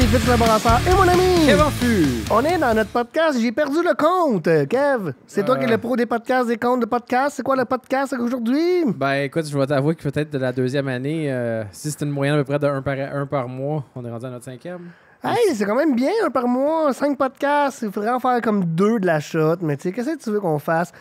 et mon ami Kevin On est dans notre podcast, j'ai perdu le compte. Kev, c'est toi euh. qui es le pro des podcasts, des comptes de podcasts. C'est quoi le podcast aujourd'hui? Ben écoute, je vais t'avouer que peut-être de la deuxième année, euh, si c'est une moyenne à peu près de 1 par, un par mois, on est rendu à notre cinquième. Hey, c'est quand même bien, un par mois, cinq podcasts. Il faudrait en faire comme deux de la shot, mais tu sais, qu'est-ce que tu veux qu'on fasse?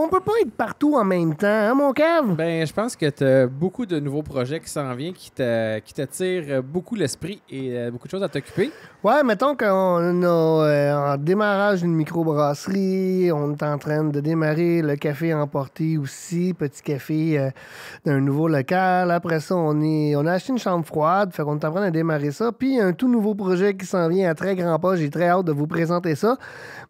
On peut pas être partout en même temps, hein, mon cave? Ben, je pense que tu as beaucoup de nouveaux projets qui s'en viennent, qui t'attirent beaucoup l'esprit et euh, beaucoup de choses à t'occuper. Ouais, mettons qu'on a euh, en démarrage une microbrasserie, on est en train de démarrer le café emporté aussi, petit café euh, d'un nouveau local. Après ça, on est on a acheté une chambre froide, fait qu'on est en train de démarrer ça. Puis un tout nouveau projet qui s'en vient à très grand pas, j'ai très hâte de vous présenter ça.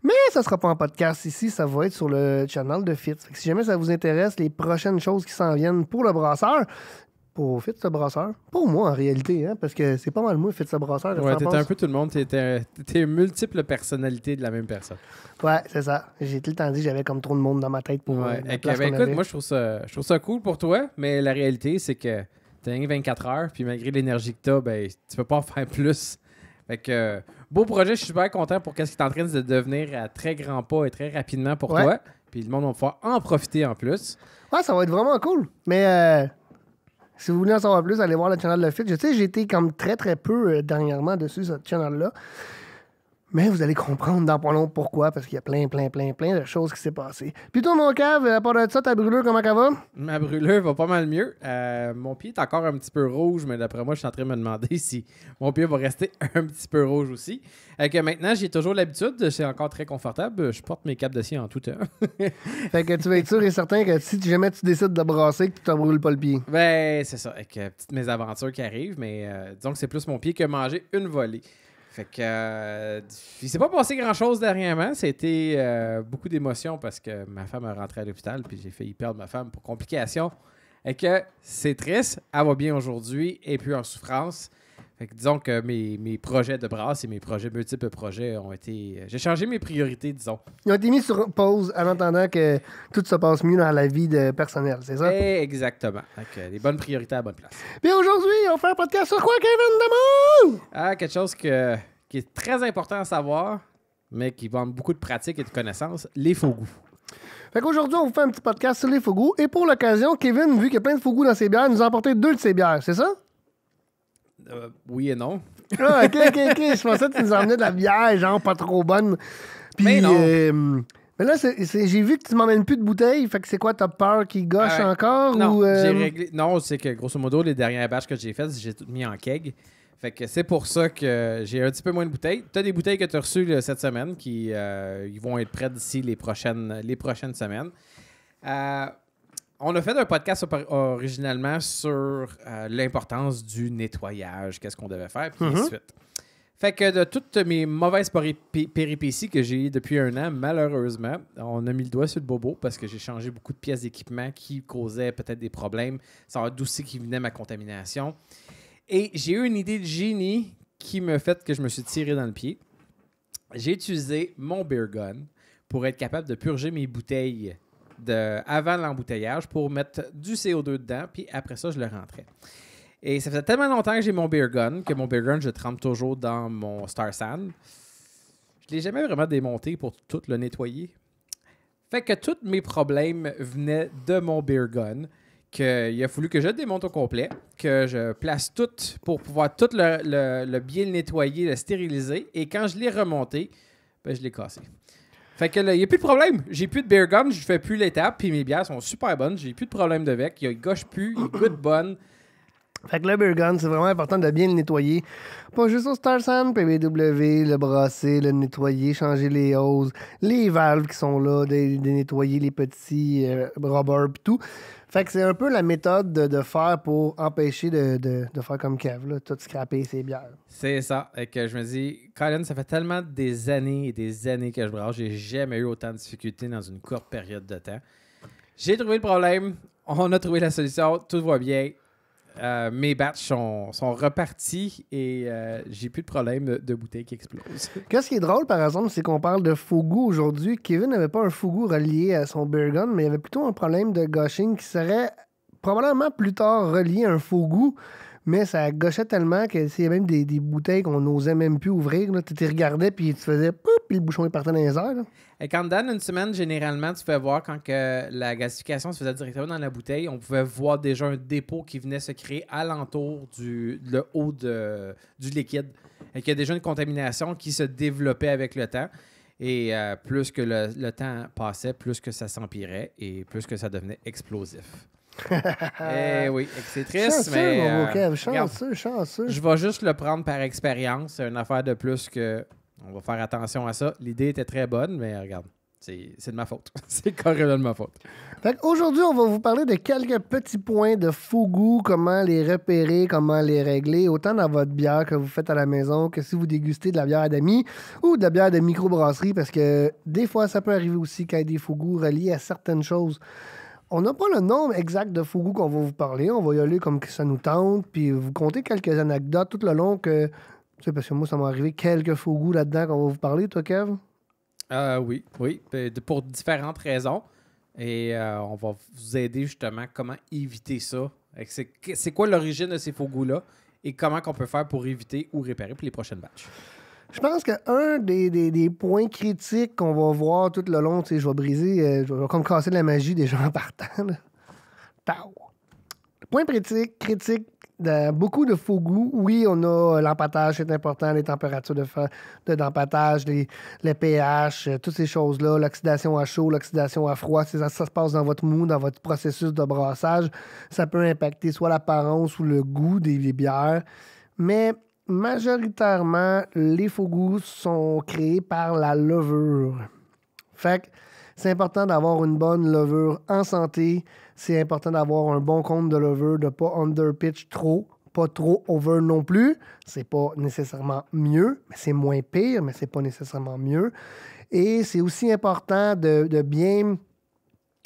Mais ça sera pas en podcast ici, ça va être sur le channel de Fit. si jamais ça vous intéresse, les prochaines choses qui s'en viennent pour le brasseur, pour ce Brasseur. Pour moi, en réalité, hein, parce que c'est pas mal moi, ce Brasseur. Ouais, t'étais un peu tout le monde. T'étais, une multiple personnalité de la même personne. Ouais, c'est ça. J'ai tout le temps dit que j'avais comme trop de monde dans ma tête pour. Euh, ouais. Ben, écoute, moi, je trouve, ça, ça cool pour toi, mais la réalité, c'est que t'as 24 heures, puis malgré l'énergie que t'as, ben, tu peux pas en faire plus. Fait que, euh, beau projet, je suis super content pour qu'est-ce qui est en train de devenir à très grands pas et très rapidement pour toi. Puis le monde va pouvoir en profiter en plus. Ouais, ça va être vraiment cool. Mais. Euh, si vous voulez en savoir plus, allez voir le channel de fit. Je sais, j'ai été comme très, très peu euh, dernièrement dessus, ce channel-là. Mais vous allez comprendre dans pas longtemps pourquoi, parce qu'il y a plein, plein, plein, plein de choses qui s'est passé. Puis toi, mon cave, à part de ça, ta brûlure, comment ça va? Ma brûlure va pas mal mieux. Euh, mon pied est encore un petit peu rouge, mais d'après moi, je suis en train de me demander si mon pied va rester un petit peu rouge aussi. Euh, que maintenant, j'ai toujours l'habitude, c'est encore très confortable. Je porte mes capes de scie en tout temps. fait que tu vas être sûr et certain que si jamais tu décides de brasser, que tu ne brûles pas le pied. Ben, c'est ça. Avec euh, petite mésaventure qui arrivent, mais euh, disons que c'est plus mon pied que manger une volée. Fait que euh, s'est pas passé grand chose dernièrement. C'était euh, beaucoup d'émotions parce que ma femme est rentrée à l'hôpital puis j'ai failli perdre ma femme pour complications. Et que c'est triste, elle va bien aujourd'hui et puis en souffrance. Fait que disons que mes, projets de brasse et mes projets multiples projets ont été. Euh, j'ai changé mes priorités, disons. Ils ont été mis sur pause en attendant que tout se passe mieux dans la vie de personnelle, c'est ça? exactement. les bonnes priorités à bonne place. mais aujourd'hui, on fait un podcast sur quoi, Kevin Damon? Ah, quelque chose que, qui est très important à savoir, mais qui demande beaucoup de pratique et de connaissances les faux goûts. Fait qu'aujourd'hui, on vous fait un petit podcast sur les faux goûts. Et pour l'occasion, Kevin, vu qu'il y a plein de faux goûts dans ses bières, nous a apporté deux de ses bières, c'est ça? Euh, oui et non. ah, ok, ok, ok. Je pensais que tu nous emmenais de la bière, genre pas trop bonne. mais non. Euh, mais là, j'ai vu que tu m'emmènes plus de bouteilles. Fait que c'est quoi, as peur qu'ils gauchent encore? Non, euh? non c'est que grosso modo, les dernières batches que j'ai faites, j'ai tout mis en keg. Fait que c'est pour ça que j'ai un petit peu moins de bouteilles. Tu as des bouteilles que tu as reçues cette semaine qui ils vont être prêtes d'ici les prochaines, les prochaines semaines. Euh, on a fait un podcast originalement sur euh, l'importance du nettoyage, qu'est-ce qu'on devait faire, puis ensuite. Mm-hmm. Fait que de toutes mes mauvaises péripéties que j'ai depuis un an, malheureusement, on a mis le doigt sur le bobo parce que j'ai changé beaucoup de pièces d'équipement qui causaient peut-être des problèmes. Ça a douci qui venait ma contamination. Et j'ai eu une idée de génie qui me fait que je me suis tiré dans le pied. J'ai utilisé mon beer gun pour être capable de purger mes bouteilles avant l'embouteillage pour mettre du CO2 dedans, puis après ça, je le rentrais. Et ça faisait tellement longtemps que j'ai mon beer gun, que mon beer gun, je trempe toujours dans mon Star Sand. Je l'ai jamais vraiment démonté pour tout le nettoyer. Fait que tous mes problèmes venaient de mon beer gun, qu'il a fallu que je démonte au complet, que je place tout pour pouvoir tout le, le, bien nettoyer, le stériliser. Et quand je l'ai remonté, ben, je l'ai cassé. Fait que il n'y a plus de problème. J'ai plus de beer gun, je fais plus l'étape, puis mes bières sont super bonnes. J'ai plus de problème de il ne gauche plus, il goûte bonne. Fait que le beer gun, c'est vraiment important de bien le nettoyer. Pas juste au Star Sam, PBW, le brasser, le nettoyer, changer les hoses, les valves qui sont là, de, nettoyer les petits euh, rubber, et tout. Fait que c'est un peu la méthode de, faire pour empêcher de, de, faire comme Kev, là, tout scraper ses bières. C'est ça. Et que je me dis, Colin, ça fait tellement des années et des années que je brasse. J'ai jamais eu autant de difficultés dans une courte période de temps. J'ai trouvé le problème. On a trouvé la solution. Tout va bien. Euh, mes batchs sont, sont repartis et euh, j'ai plus de problème de, bouteilles qui explosent. Qu'est-ce qui est drôle, par exemple, c'est qu'on parle de Fougou aujourd'hui. Kevin n'avait pas un goût relié à son Bergon, mais il avait plutôt un problème de gushing qui serait probablement plus tard relié à un goût mais ça gâchait tellement qu'il y avait même des, bouteilles qu'on n'osait même plus ouvrir, tu regardais puis tu faisais puis le bouchon est parti dans les airs. Et quand dans une semaine, généralement, tu peux voir quand la gasification se faisait directement dans la bouteille, on pouvait voir déjà un dépôt qui venait se créer alentour du haut du liquide. Et qu'il y a déjà une contamination qui se développait avec le temps. Et euh, plus que le, le temps passait, plus que ça s'empirait et plus que ça devenait explosif. eh oui, c'est triste, chanceux, mais. Euh, chanceux, chanceux. Je vais juste le prendre par expérience. C'est une affaire de plus que. On va faire attention à ça. L'idée était très bonne, mais regarde, c'est de ma faute. c'est carrément de ma faute. Aujourd'hui, on va vous parler de quelques petits points de faux goût, comment les repérer, comment les régler, autant dans votre bière que vous faites à la maison que si vous dégustez de la bière d'amis ou de la bière de microbrasserie, parce que des fois, ça peut arriver aussi qu'il y ait des faux goûts reliés à certaines choses. On n'a pas le nombre exact de goûts qu'on va vous parler. On va y aller comme ça nous tente, puis vous comptez quelques anecdotes tout le long que. Tu sais, parce que moi, ça m'est arrivé quelques goûts là-dedans qu'on va vous parler, toi, Kev? Euh, oui, oui. Pour différentes raisons. Et euh, on va vous aider justement comment éviter ça. C'est quoi l'origine de ces goûts là et comment qu'on peut faire pour éviter ou réparer pour les prochaines batches. Je pense qu'un des, des, points critiques qu'on va voir tout le long, je vais briser, euh, je vais comme casser de la magie des gens partant. Tao! point critique, critique de beaucoup de faux goûts. Oui, on a euh, l'empattage, c'est important, les températures de, de d'empattage, les, les, pH, euh, toutes ces choses-là, l'oxydation à chaud, l'oxydation à froid, ça, ça se passe dans votre mou, dans votre processus de brassage. Ça peut impacter soit l'apparence ou le goût des bières. Mais majoritairement, les faux goûts sont créés par la levure. Fait c'est important d'avoir une bonne levure en santé. C'est important d'avoir un bon compte de levure, de pas underpitch trop, pas trop over non plus. C'est pas nécessairement mieux, mais c'est moins pire, mais c'est pas nécessairement mieux. Et c'est aussi important de, de bien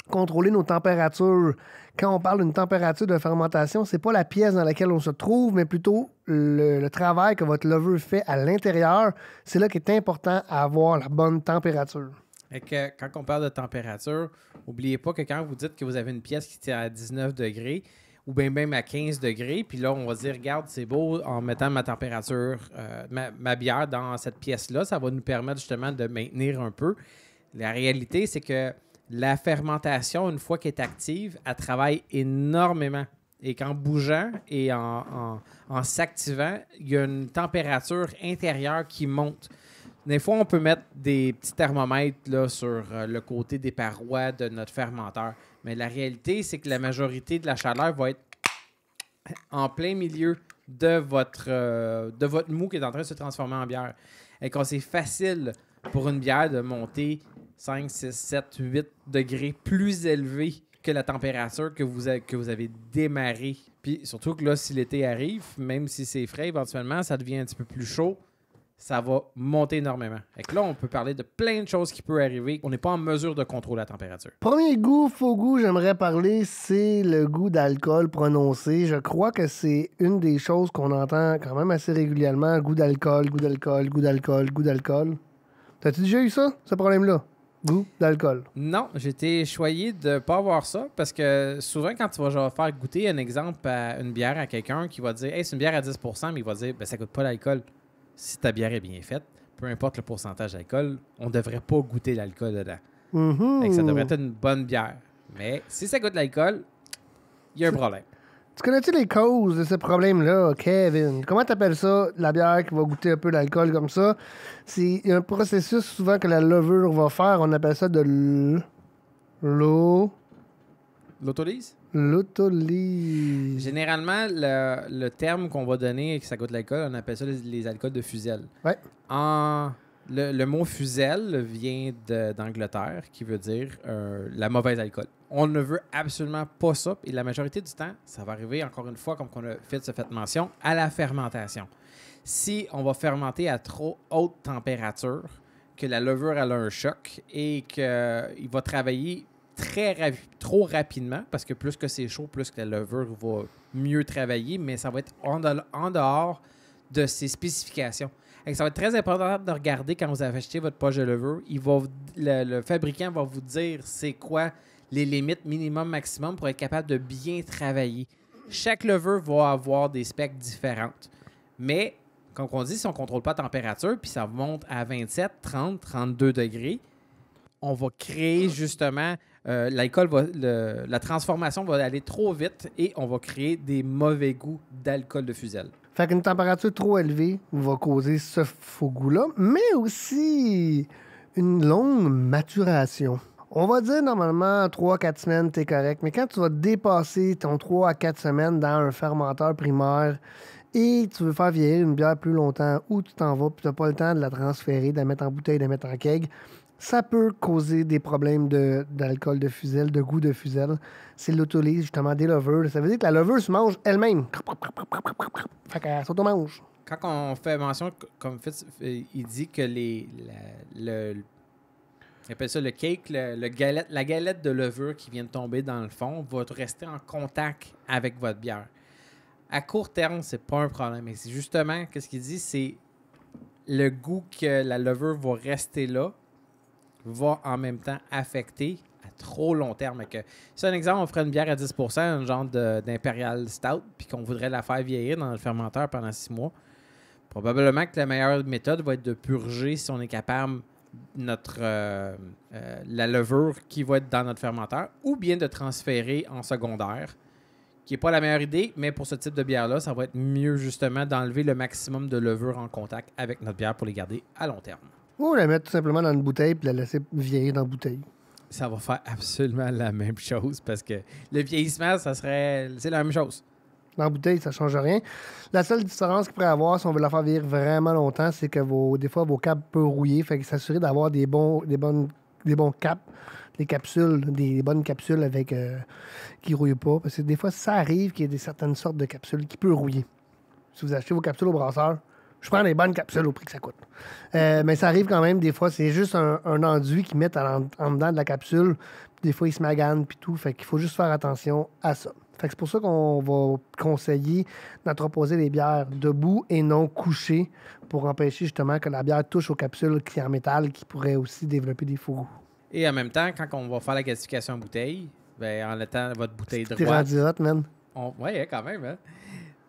contrôler nos températures quand on parle d'une température de fermentation, c'est pas la pièce dans laquelle on se trouve, mais plutôt le, travail que votre levure fait à l'intérieur. C'est là qu'il est important d'avoir avoir la bonne température. Et euh, quand on parle de température, n'oubliez pas que quand vous dites que vous avez une pièce qui est à 19 degrés, ou bien même à 15 degrés. Puis là, on va dire, regarde, c'est beau en mettant ma température, euh, ma, bière dans cette pièce-là. Ça va nous permettre justement de maintenir un peu. La réalité, c'est que la fermentation, une fois qu'elle est active, elle travaille énormément. Et qu'en bougeant et en, s'activant, il y a une température intérieure qui monte. Des fois, on peut mettre des petits thermomètres là, sur euh, le côté des parois de notre fermenteur. Mais la réalité, c'est que la majorité de la chaleur va être en plein milieu de votre, euh, de votre mou qui est en train de se transformer en bière. Et quand c'est facile pour une bière de monter 5, 6, 7, 8 degrés plus élevé que la température que vous, que vous avez démarré. Puis surtout que là, si l'été arrive, même si c'est frais, éventuellement, ça devient un petit peu plus chaud ça va monter énormément. Et là, on peut parler de plein de choses qui peuvent arriver. On n'est pas en mesure de contrôler la température. Premier goût, faux goût, j'aimerais parler, c'est le goût d'alcool prononcé. Je crois que c'est une des choses qu'on entend quand même assez régulièrement. Goût d'alcool, goût d'alcool, goût d'alcool, goût d'alcool. T'as-tu déjà eu ça, ce problème-là? goût d'alcool. Non, j'étais choyé de ne pas avoir ça parce que souvent, quand tu vas faire goûter un exemple à une bière à quelqu'un qui va dire Hey, c'est une bière à 10 mais il va dire ben, Ça coûte pas l'alcool. Si ta bière est bien faite, peu importe le pourcentage d'alcool, on ne devrait pas goûter l'alcool dedans. Mm-hmm. Ça devrait être une bonne bière. Mais si ça goûte l'alcool, il y a un problème. Tu connais-tu les causes de ce problème-là, Kevin? Comment tu appelles ça, la bière qui va goûter un peu d'alcool comme ça? C'est un processus souvent que la levure va faire. On appelle ça de l'eau. L'autolise? L'autolise. Généralement, le, terme qu'on va donner et que ça goûte l'alcool, on appelle ça les, alcools de fusel. Ouais. En, le, mot fusel vient d'Angleterre, qui veut dire euh, la mauvaise alcool on ne veut absolument pas ça. Et la majorité du temps, ça va arriver, encore une fois, comme on a fait, fait mention, à la fermentation. Si on va fermenter à trop haute température, que la levure a un choc et qu'il va travailler très trop rapidement, parce que plus que c'est chaud, plus que la levure va mieux travailler, mais ça va être en, dehors de ses spécifications. Et ça va être très important de regarder quand vous avez acheté votre poche de levure. le fabricant va vous dire c'est quoi les limites minimum, maximum pour être capable de bien travailler. Chaque lever va avoir des specs différentes. Mais, comme on dit, si on ne contrôle pas la température, puis ça monte à 27, 30, 32 degrés, on va créer justement, euh, l'alcool la transformation va aller trop vite et on va créer des mauvais goûts d'alcool de fusel. Fait qu'une température trop élevée va causer ce faux goût-là, mais aussi une longue maturation. On va dire normalement 3-4 semaines, t'es correct. Mais quand tu vas dépasser ton 3 à 4 semaines dans un fermenteur primaire et tu veux faire vieillir une bière plus longtemps ou tu t'en vas puis tu n'as pas le temps de la transférer, de la mettre en bouteille, de la mettre en keg, ça peut causer des problèmes d'alcool de, fusel, de goût de fusel. C'est l'autolise, justement, des lovers. Ça veut dire que la lover se mange elle-même. Fait qu'elle s'automange. Quand on fait mention, comme euh, il dit que les, la, le ils ça le cake, galette, la galette de levure qui vient de tomber dans le fond va rester en contact avec votre bière. À court terme, c'est pas un problème. Mais c'est justement, qu'est-ce qu'il dit, c'est le goût que la levure va rester là va en même temps affecter à trop long terme. Que, un exemple, on ferait une bière à 10 un genre d'Imperial Stout, puis qu'on voudrait la faire vieillir dans le fermenteur pendant six mois, probablement que la meilleure méthode va être de purger si on est capable notre euh, euh, la levure qui va être dans notre fermenteur, ou bien de transférer en secondaire, qui n'est pas la meilleure idée, mais pour ce type de bière-là, ça va être mieux justement d'enlever le maximum de levure en contact avec notre bière pour les garder à long terme. Ou la mettre tout simplement dans une bouteille et la laisser vieillir dans la bouteille. Ça va faire absolument la même chose parce que le vieillissement, ça serait. C'est la même chose. Dans la bouteille, ça ne change rien. La seule différence qu'il pourrait avoir si on veut la faire vivre vraiment longtemps, c'est que des fois, vos caps peuvent rouiller. Fait que s'assurer d'avoir des bons, des bonnes, des bons caps, les capsules, des, bonnes capsules avec euh, qui ne rouillent pas. Parce que des fois, ça arrive qu'il y ait des, certaines sortes de capsules qui peuvent rouiller. Si vous achetez vos capsules au brasseur, je prends les bonnes capsules au prix que ça coûte. Euh, mais ça arrive quand même, des fois, c'est juste un, enduit qu'ils mettent en, dedans de la capsule. Des fois, ils se maganent, et tout. Fait qu'il faut juste faire attention à ça c'est pour ça qu'on va conseiller d'entreposer les bières debout et non couchées pour empêcher justement que la bière touche aux capsules qui en métal qui pourraient aussi développer des faux Et en même temps, quand on va faire la gasification en bouteille, ben, en mettant votre bouteille droite... Oui, hein, quand même. Hein.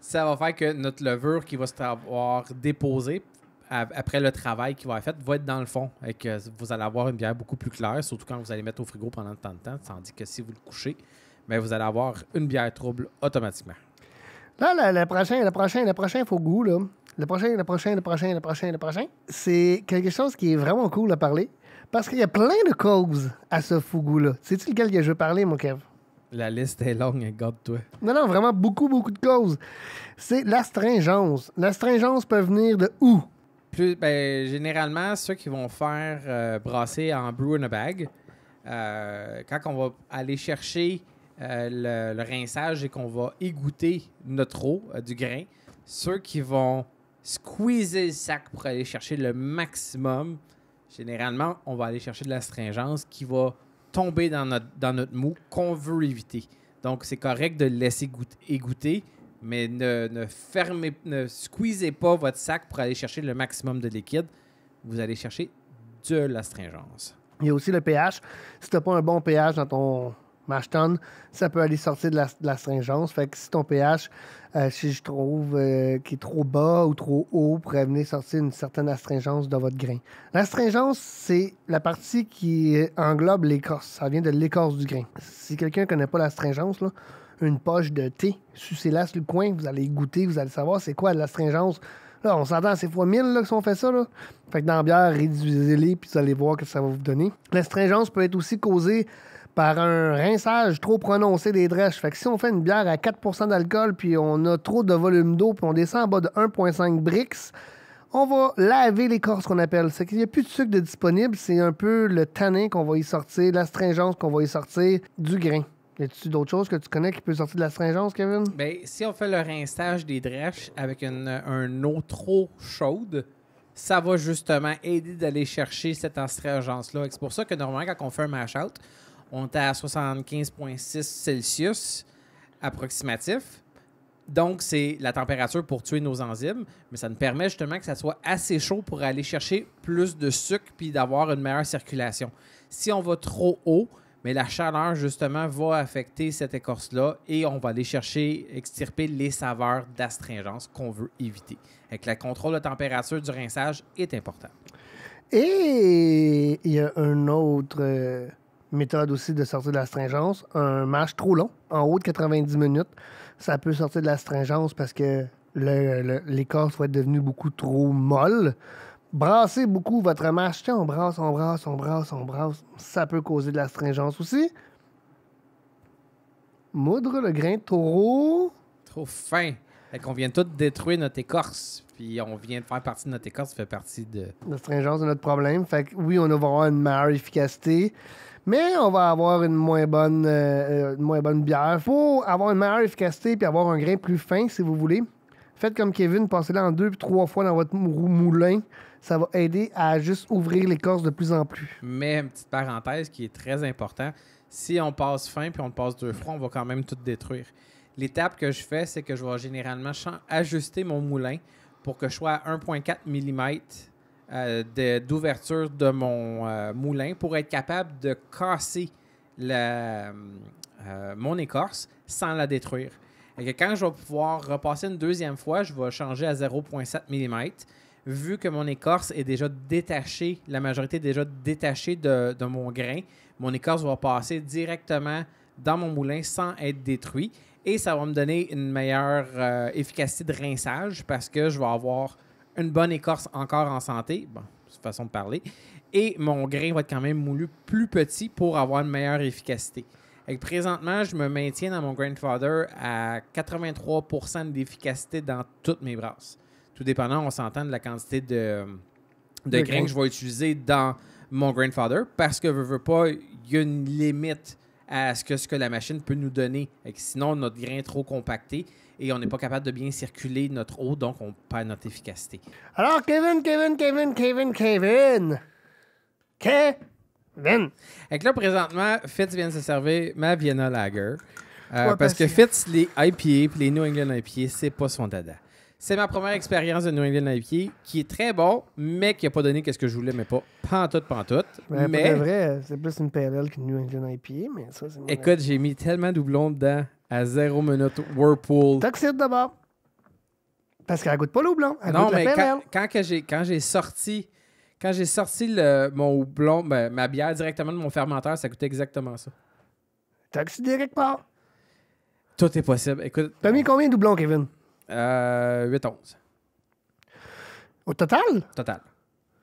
Ça va faire que notre levure qui va se avoir déposée après le travail qui va être fait, va être dans le fond. Et que vous allez avoir une bière beaucoup plus claire, surtout quand vous allez mettre au frigo pendant tant de temps. Tandis que si vous le couchez, mais vous allez avoir une bière trouble automatiquement. Là, le, prochain, le prochain, le prochain faux goût, là. Le prochain, le prochain, le prochain, le prochain, le prochain. C'est quelque chose qui est vraiment cool à parler. Parce qu'il y a plein de causes à ce fougou là C'est-tu lequel que je veux parler, mon Kev? La liste est longue, hein, garde-toi. Non, non, vraiment beaucoup, beaucoup de causes. C'est l'astringence. L'astringence peut venir de où? ben, généralement, ceux qui vont faire euh, brasser en brew in a bag, euh, quand on va aller chercher euh, le, rinçage et qu'on va égoutter notre eau euh, du grain. Ceux qui vont squeezer le sac pour aller chercher le maximum, généralement, on va aller chercher de l'astringence qui va tomber dans notre, dans notre mou qu'on veut éviter. Donc, c'est correct de le laisser égoutter, mais ne, ne, fermez, ne squeezez pas votre sac pour aller chercher le maximum de liquide. Vous allez chercher de l'astringence. Il y a aussi le pH. Si tu n'as pas un bon pH dans ton, Mashton, ça peut aller sortir de la, Fait que si ton pH, euh, si je trouve euh, qu'il est trop bas ou trop haut, pourrait venir sortir une certaine astringence de votre grain. L'astringence, c'est la partie qui englobe l'écorce. Ça vient de l'écorce du grain. Si quelqu'un ne connaît pas l'astringence, là, une poche de thé, sucez-la sur le coin, vous allez goûter, vous allez savoir c'est quoi l'astringence. Là, on s'entend, ces fois 1000 là, que si fait ça. Fait que dans la bière, réduisez-les, puis vous allez voir que ça va vous donner. L'astringence peut être aussi causée par un rinçage trop prononcé des drèches. Fait que si on fait une bière à 4 d'alcool, puis on a trop de volume d'eau, puis on descend en bas de 1,5 brix, on va laver l'écorce qu'on appelle. C'est qu'il n'y a plus de sucre de disponible, c'est un peu le tannin qu'on va y sortir, l'astringence qu'on va y sortir du grain. Y a-tu d'autres choses que tu connais qui peut sortir de l'astringence, Kevin? Bien, si on fait le rinçage des drèches avec une, un eau trop chaude, ça va justement aider d'aller chercher cette astringence-là. C'est pour ça que normalement, quand on fait un mash-out, on est à 75,6 Celsius approximatif. Donc, c'est la température pour tuer nos enzymes, mais ça nous permet justement que ça soit assez chaud pour aller chercher plus de sucre puis d'avoir une meilleure circulation. Si on va trop haut, mais la chaleur, justement, va affecter cette écorce-là et on va aller chercher, extirper les saveurs d'astringence qu'on veut éviter. Avec le contrôle de température du rinçage est important. Et il y a un autre euh, méthode aussi de sortir de stringence. Un match trop long, en haut de 90 minutes, ça peut sortir de stringence parce que l'écorce va être devenue beaucoup trop molle. brasser beaucoup votre match. Tiens, on brasse, on brasse, on brasse, on brasse. Ça peut causer de stringence aussi. Moudre le grain trop... Trop fin. Fait qu'on vient tout détruire notre écorce. Puis on vient de faire partie de notre écorce, fait partie de. La stringence de notre problème. Fait que oui, on va avoir une meilleure efficacité mais on va avoir une moins bonne, euh, euh, moins bonne bière. Il faut avoir une meilleure efficacité et avoir un grain plus fin si vous voulez. Faites comme Kevin, passez-la en deux puis trois fois dans votre moulin. Ça va aider à juste ouvrir l'écorce de plus en plus. Mais une petite parenthèse qui est très importante. Si on passe fin puis on passe deux fois, on va quand même tout détruire. L'étape que je fais, c'est que je vais généralement ajuster mon moulin pour que je sois à 1,4 mm euh, d'ouverture de, mon euh, moulin pour être capable de casser euh, mon écorce sans la détruire. Et quand je vais pouvoir repasser une deuxième fois, je vais changer à 0,7 mm. Vu que mon écorce est déjà détachée, la majorité est déjà détachée de, mon grain, mon écorce va passer directement dans mon moulin sans être détruit. Et ça va me donner une meilleure efficacité de rinçage parce que je vais avoir une bonne écorce encore en santé, bon, c'est façon de parler, et mon grain va être quand même moulu plus petit pour avoir une meilleure efficacité. Et présentement, je me maintiens dans mon grandfather à 83% d'efficacité dans toutes mes brasses. Tout dépendant, on s'entend de la quantité de, de grains que je vais utiliser dans mon grandfather parce que, veux, veux pas, il y a une limite à ce que, ce que la machine peut nous donner. sinon, notre grain est trop compacté, et on n'est pas capable de bien circuler notre eau, donc on perd notre efficacité. Alors, Kevin, Kevin, Kevin, Kevin, Kevin. Kevin. Et là, présentement, Fitz vient de se servir ma Vienna Lager. Euh, parce que Fitz, les IPA les New England IPA, c'est pas son dada. C'est ma première expérience de New England IPA qui est très bon, mais qui n'a pas donné ce que je voulais, mais pas pantoute, pantoute. mais c'est vrai, c'est plus une PLL qu'une New England IPA, mais ça, c'est Écoute, j'ai mis tellement de doublons dedans à zéro minute Whirlpool. Toxique d'abord. Parce qu'elle goûte pas l'eau blanc. non, mais quand, j'ai, quand j'ai sorti, quand j'ai sorti le, mon blond, ben, ma bière directement de mon fermenteur, ça coûtait exactement ça. Toxique directement. Tout est possible. Écoute. T'as mis combien de doublons, Kevin? Euh, 8-11. Au total? Total.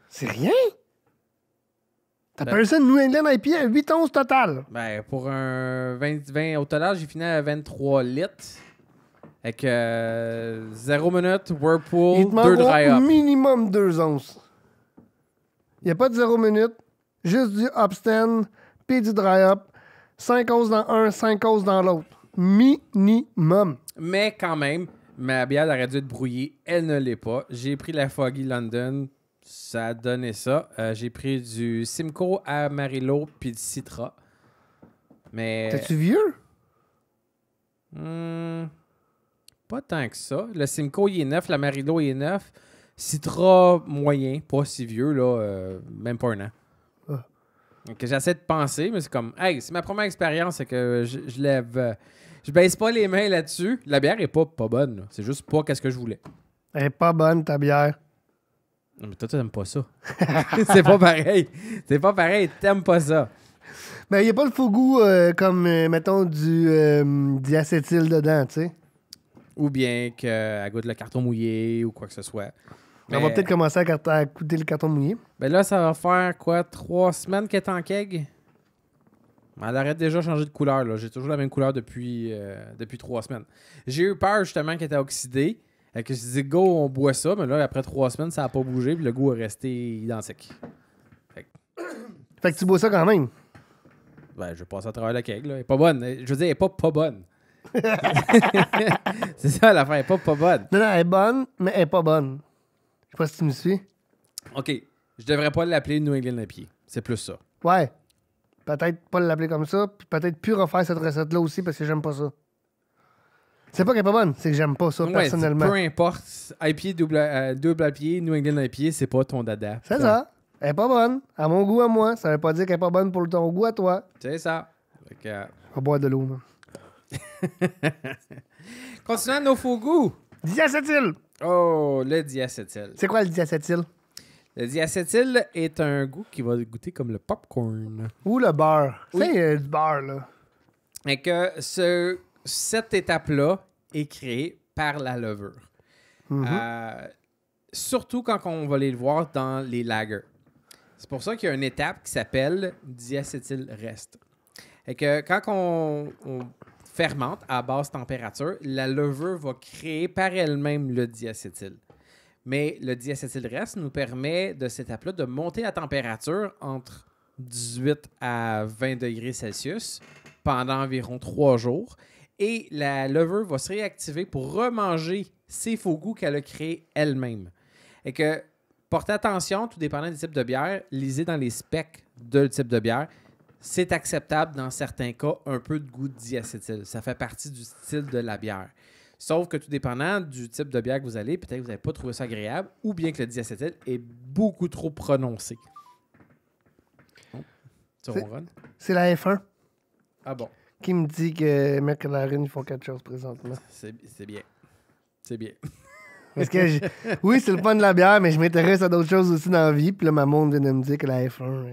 C'est rien? Ben, personne New England IPA, 8 onces total. Ben, pour un 20, 20 au total, j'ai fini à 23 litres. Avec 0 euh, minutes, Whirlpool, 2 dry up. minimum 2 onces. Il n'y a pas de 0 minute, juste du upstand, puis du dry up. 5 onces dans un, 5 onces dans l'autre. Minimum. Mais quand même, ma bière aurait dû être brouillée. Elle ne l'est pas. J'ai pris la Foggy London ça a donné ça. Euh, j'ai pris du Simcoe Amarillo puis du Citra. Mais. T'es-tu vieux? Hmm, pas tant que ça. Le Simcoe, il est neuf. L'Amarillo, il est neuf. Citra, moyen. Pas si vieux, là. Euh, même pas un an. Ah. j'essaie de penser, mais c'est comme. Hey, c'est ma première expérience, c'est que je, lève. Euh, je baisse pas les mains là-dessus. La bière est pas, pas bonne. C'est juste pas qu'est-ce que je voulais. Elle est pas bonne, ta bière. Non, mais toi, tu n'aimes pas ça. c'est pas pareil. C'est pas pareil. n'aimes pas ça. Mais il n'y a pas le faux goût euh, comme, euh, mettons, du euh, diacétyl dedans, tu sais. Ou bien qu'elle goûte le carton mouillé ou quoi que ce soit. On va peut-être commencer à, goûter le carton mouillé. Ben là, ça va faire quoi, trois semaines qu'elle est en keg? Elle arrête déjà de changer de couleur. J'ai toujours la même couleur depuis, depuis trois semaines. J'ai eu peur justement qu'elle était oxydée. Fait que je disais, go, on boit ça, mais là, après trois semaines, ça n'a pas bougé, puis le goût est resté identique. Fait que, tu bois ça quand même. Ben, je passe à travers la keg, là. Elle est pas bonne. Je veux dire, elle n'est pas pas bonne. c'est ça, l'affaire, elle n'est pas pas bonne. Non, non, elle est bonne, mais elle n'est pas bonne. Je sais pas si tu me suis. OK. Je devrais pas l'appeler New England à pied. C'est plus ça. Ouais. Peut-être pas l'appeler comme ça, puis peut-être plus refaire cette recette-là aussi parce que j'aime pas ça. C'est pas qu'elle est pas bonne, c'est que j'aime pas ça personnellement. Peu importe, IPA, double, euh, double New England IP, c'est pas ton dada. C'est ça. Elle est pas bonne. À mon goût, à moi. Ça veut pas dire qu'elle est pas bonne pour ton goût à toi. C'est ça. Donc, euh, On va boire de l'eau, Continuons nos faux goûts. Diacétyl. Oh, le diacétyl. C'est quoi le diacétyl? Le diacétyl est un goût qui va goûter comme le popcorn. Ou le beurre. C'est euh, du beurre, là. Et que ce cette étape-là est créée par la levure. Mm-hmm. Euh, surtout quand on va les voir dans les lagers. C'est pour ça qu'il y a une étape qui s'appelle reste, Et que quand on, fermente à basse température, la levure va créer par elle-même le diacétyl. Mais le diacétyl reste nous permet de cette étape-là de monter la température entre 18 à 20 degrés Celsius pendant environ trois jours et la lover va se réactiver pour remanger ces faux goûts qu'elle a créés elle-même. Et que, portez attention, tout dépendant du type de bière, lisez dans les specs de type de bière. C'est acceptable dans certains cas un peu de goût de diacétyl. Ça fait partie du style de la bière. Sauf que tout dépendant du type de bière que vous allez, peut-être que vous n'avez pas trouvé ça agréable ou bien que le diacétyl est beaucoup trop prononcé. Oh, c'est la F1. Ah bon? Qui me dit que McLaren, ils font quelque chose présentement? C'est bien. C'est bien. Parce que oui, c'est le point de la bière, mais je m'intéresse à d'autres choses aussi dans la vie. Puis là, ma vient de me dire que la F1 hein,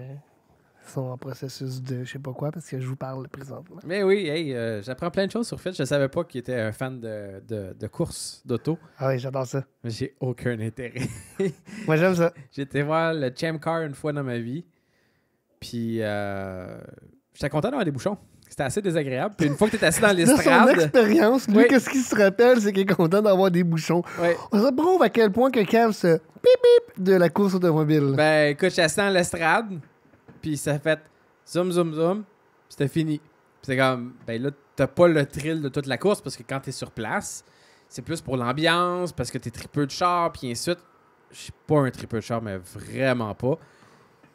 ils sont en processus de je sais pas quoi parce que je vous parle présentement. Mais oui, hey, euh, j'apprends plein de choses sur Fitch. Je savais pas qu'il était un fan de, course d'auto. Ah oui, j'adore ça. Mais j'ai aucun intérêt. Moi, j'aime ça. J'étais voir le Champ Car une fois dans ma vie. Puis euh, j'étais content d'avoir des bouchons. C'était assez désagréable. Puis une fois que tu assis dans l'estrade. son expérience, lui, ce qu'il se rappelle, c'est qu'il est content d'avoir des bouchons. On se prouve à quel point que Cam se bip bip de la course automobile. Ben écoute, suis assis dans l'estrade, puis ça fait zoom zoom zoom, puis c'était fini. c'est comme, ben là, t'as pas le thrill de toute la course parce que quand t'es sur place, c'est plus pour l'ambiance, parce que t'es tripeux de char, puis ensuite... Je suis pas un tripeux de char, mais vraiment pas.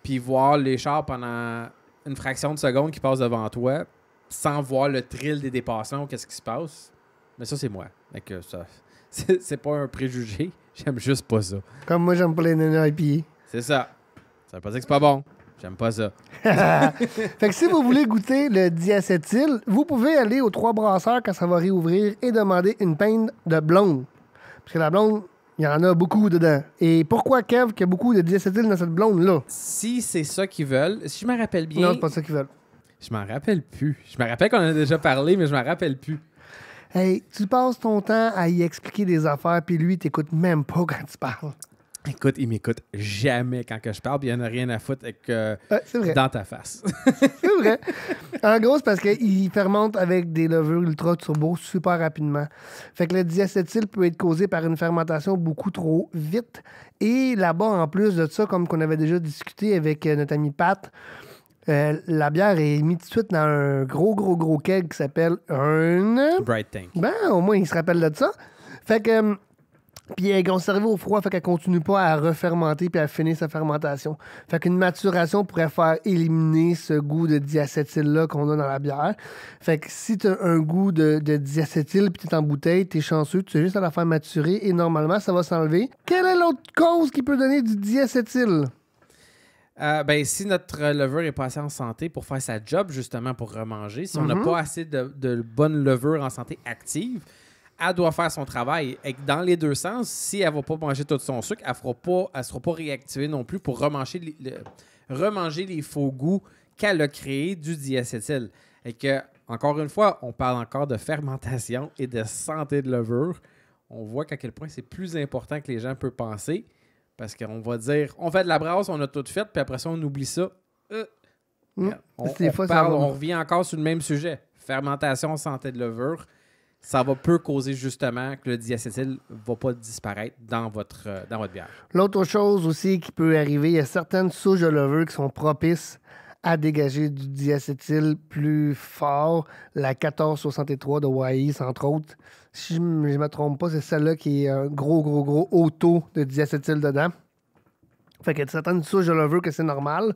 Puis voir les chars pendant une fraction de seconde qui passent devant toi, sans voir le trill des dépassants, qu'est-ce qui se passe. Mais ça, c'est moi. Donc, ça, c'est pas un préjugé. J'aime juste pas ça. Comme moi, j'aime pas les IPA. C'est ça. Ça veut pas dire que c'est pas bon. J'aime pas ça. fait que si vous voulez goûter le diacétyl, vous pouvez aller aux trois brasseurs quand ça va réouvrir et demander une peine de blonde. Parce que la blonde, il y en a beaucoup dedans. Et pourquoi, Kev, qu'il y a beaucoup de diacétyl dans cette blonde-là? Si c'est ça qu'ils veulent, si je me rappelle bien. Non, c'est pas ça qu'ils veulent. Je m'en rappelle plus. Je me rappelle qu'on en a déjà parlé, mais je m'en rappelle plus. Hey, tu passes ton temps à y expliquer des affaires, puis lui, t'écoute même pas quand tu parles. Écoute, il m'écoute jamais quand que je parle, puis il en a rien à foutre euh, avec, dans ta face. c'est vrai. En gros, c'est parce qu'il fermente avec des levures ultra turbo super rapidement. Fait que le diacétyl peut être causé par une fermentation beaucoup trop vite. Et là-bas, en plus de ça, comme qu'on avait déjà discuté avec euh, notre ami Pat, euh, la bière est mise tout de suite dans un gros, gros, gros keg qui s'appelle un. Bright Tank. Ben, au moins, il se rappelle de ça. Fait que. Euh, puis elle est conservée au froid, fait qu'elle continue pas à refermenter puis à finir sa fermentation. Fait qu'une maturation pourrait faire éliminer ce goût de diacétyl-là qu'on a dans la bière. Fait que si t'as un goût de, de diacétyl puis t'es en bouteille, t'es chanceux, tu es juste à la faire maturer et normalement ça va s'enlever. Quelle est l'autre cause qui peut donner du diacétyl? Euh, ben, si notre levure est pas assez en santé pour faire sa job, justement, pour remanger, si on n'a mhm. pas assez de, bonne bonnes en santé active, elle doit faire son travail. Et dans les deux sens, si elle ne va pas manger tout son sucre, elle ne sera pas réactivée non plus pour remanger les, remanger les faux goûts qu'elle a créés du diacétyl. Et que, encore une fois, on parle encore de fermentation et de santé de levure. On voit qu'à quel point c'est plus important que les gens peuvent penser. Parce qu'on va dire, on fait de la brasse, on a tout fait, puis après ça, on oublie ça. Euh, hmm. On, revient encore sur le même sujet. Fermentation, santé de levure. Ça va peu causer justement que le diacétyl ne va pas disparaître dans votre, euh, dans votre bière. L'autre chose aussi qui peut arriver, il y a certaines souches de levure qui sont propices à dégager du diacétyl plus fort, la 1463 de Waïs, e entre autres. Si je me trompe pas, c'est celle-là qui est un gros, gros, gros auto de diacétyl dedans. Fait que certaines ça, je le veux que c'est normal.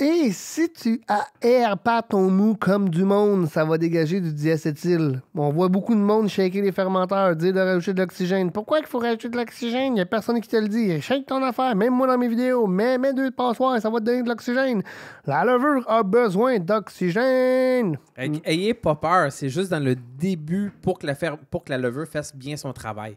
Et si tu aères pas ton mou comme du monde, ça va dégager du diacétyl. On voit beaucoup de monde shaker les fermenteurs, dire de rajouter de l'oxygène. Pourquoi il faut rajouter de l'oxygène? Il n'y a personne qui te le dit. Shake ton affaire, même moi dans mes vidéos. Mets, mets deux passoires, ça va te donner de l'oxygène. La levure a besoin d'oxygène. Ayez pas peur, c'est juste dans le début pour la, pour que la levure fasse bien son travail.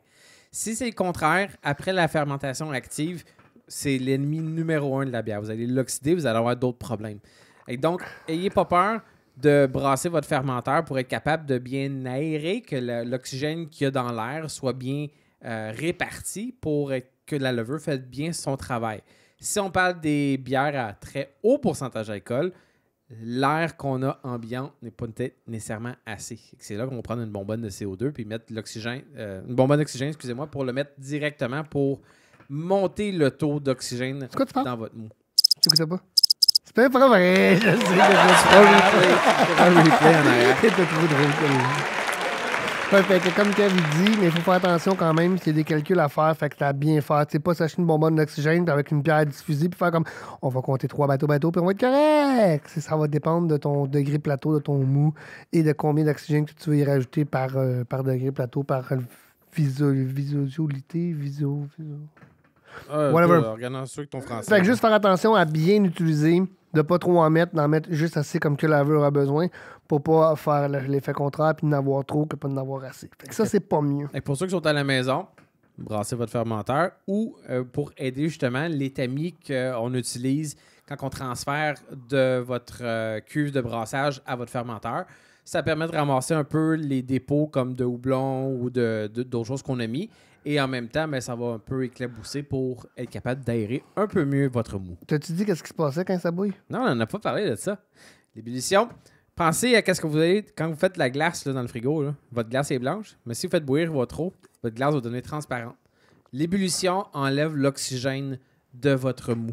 Si c'est le contraire, après la fermentation active, c'est l'ennemi numéro un de la bière. Vous allez l'oxyder, vous allez avoir d'autres problèmes. Et donc, ayez pas peur de brasser votre fermenteur pour être capable de bien aérer, que l'oxygène qu'il y a dans l'air soit bien euh, réparti pour que la levure fasse bien son travail. Si on parle des bières à très haut pourcentage d'alcool, l'air qu'on a ambiant n'est pas nécessairement assez. C'est là qu'on va prendre une bonbonne de CO2 puis mettre l'oxygène, euh, une bonbonne d'oxygène, excusez-moi, pour le mettre directement pour monter le taux d'oxygène dans votre mou. Tu écoutes pas? C'est pas vrai! Je sais que je pas un en arrière. C'est trop drôle. fait que comme Kevin dit, mais il faut faire attention quand même, c'est des calculs à faire, fait que t'as bien fait. Tu sais pas s'acheter une bonbonne d'oxygène avec une pierre diffusée, puis faire comme on va compter trois bateaux-bateaux, puis on va être correct. Ça va dépendre de ton degré plateau, de ton mou et de combien d'oxygène que tu veux y rajouter par, euh, par degré plateau, par visualité, visio, visio, visio. Ah, juste faire attention à bien utiliser, de pas trop en mettre, d'en mettre juste assez comme que la l'aveur a besoin pour pas faire l'effet contraire puis n'avoir trop que pas avoir assez. ça, c'est pas mieux. Et pour ceux qui sont à la maison, brassez votre fermenteur ou euh, pour aider justement les tamis qu'on utilise quand on transfère de votre euh, cuve de brassage à votre fermenteur. Ça permet de ramasser un peu les dépôts comme de houblon ou d'autres choses qu'on a mis et en même temps, mais ben, ça va un peu éclabousser pour être capable d'aérer un peu mieux votre mou. T'as-tu dit qu'est-ce qui se passait quand ça bouille? Non, on n'a pas parlé de ça. L'ébullition. Pensez à qu'est-ce que vous avez quand vous faites la glace là, dans le frigo. Votre glace est blanche, mais si vous faites bouillir votre eau, votre glace va devenir transparente. L'ébullition enlève l'oxygène de votre mou.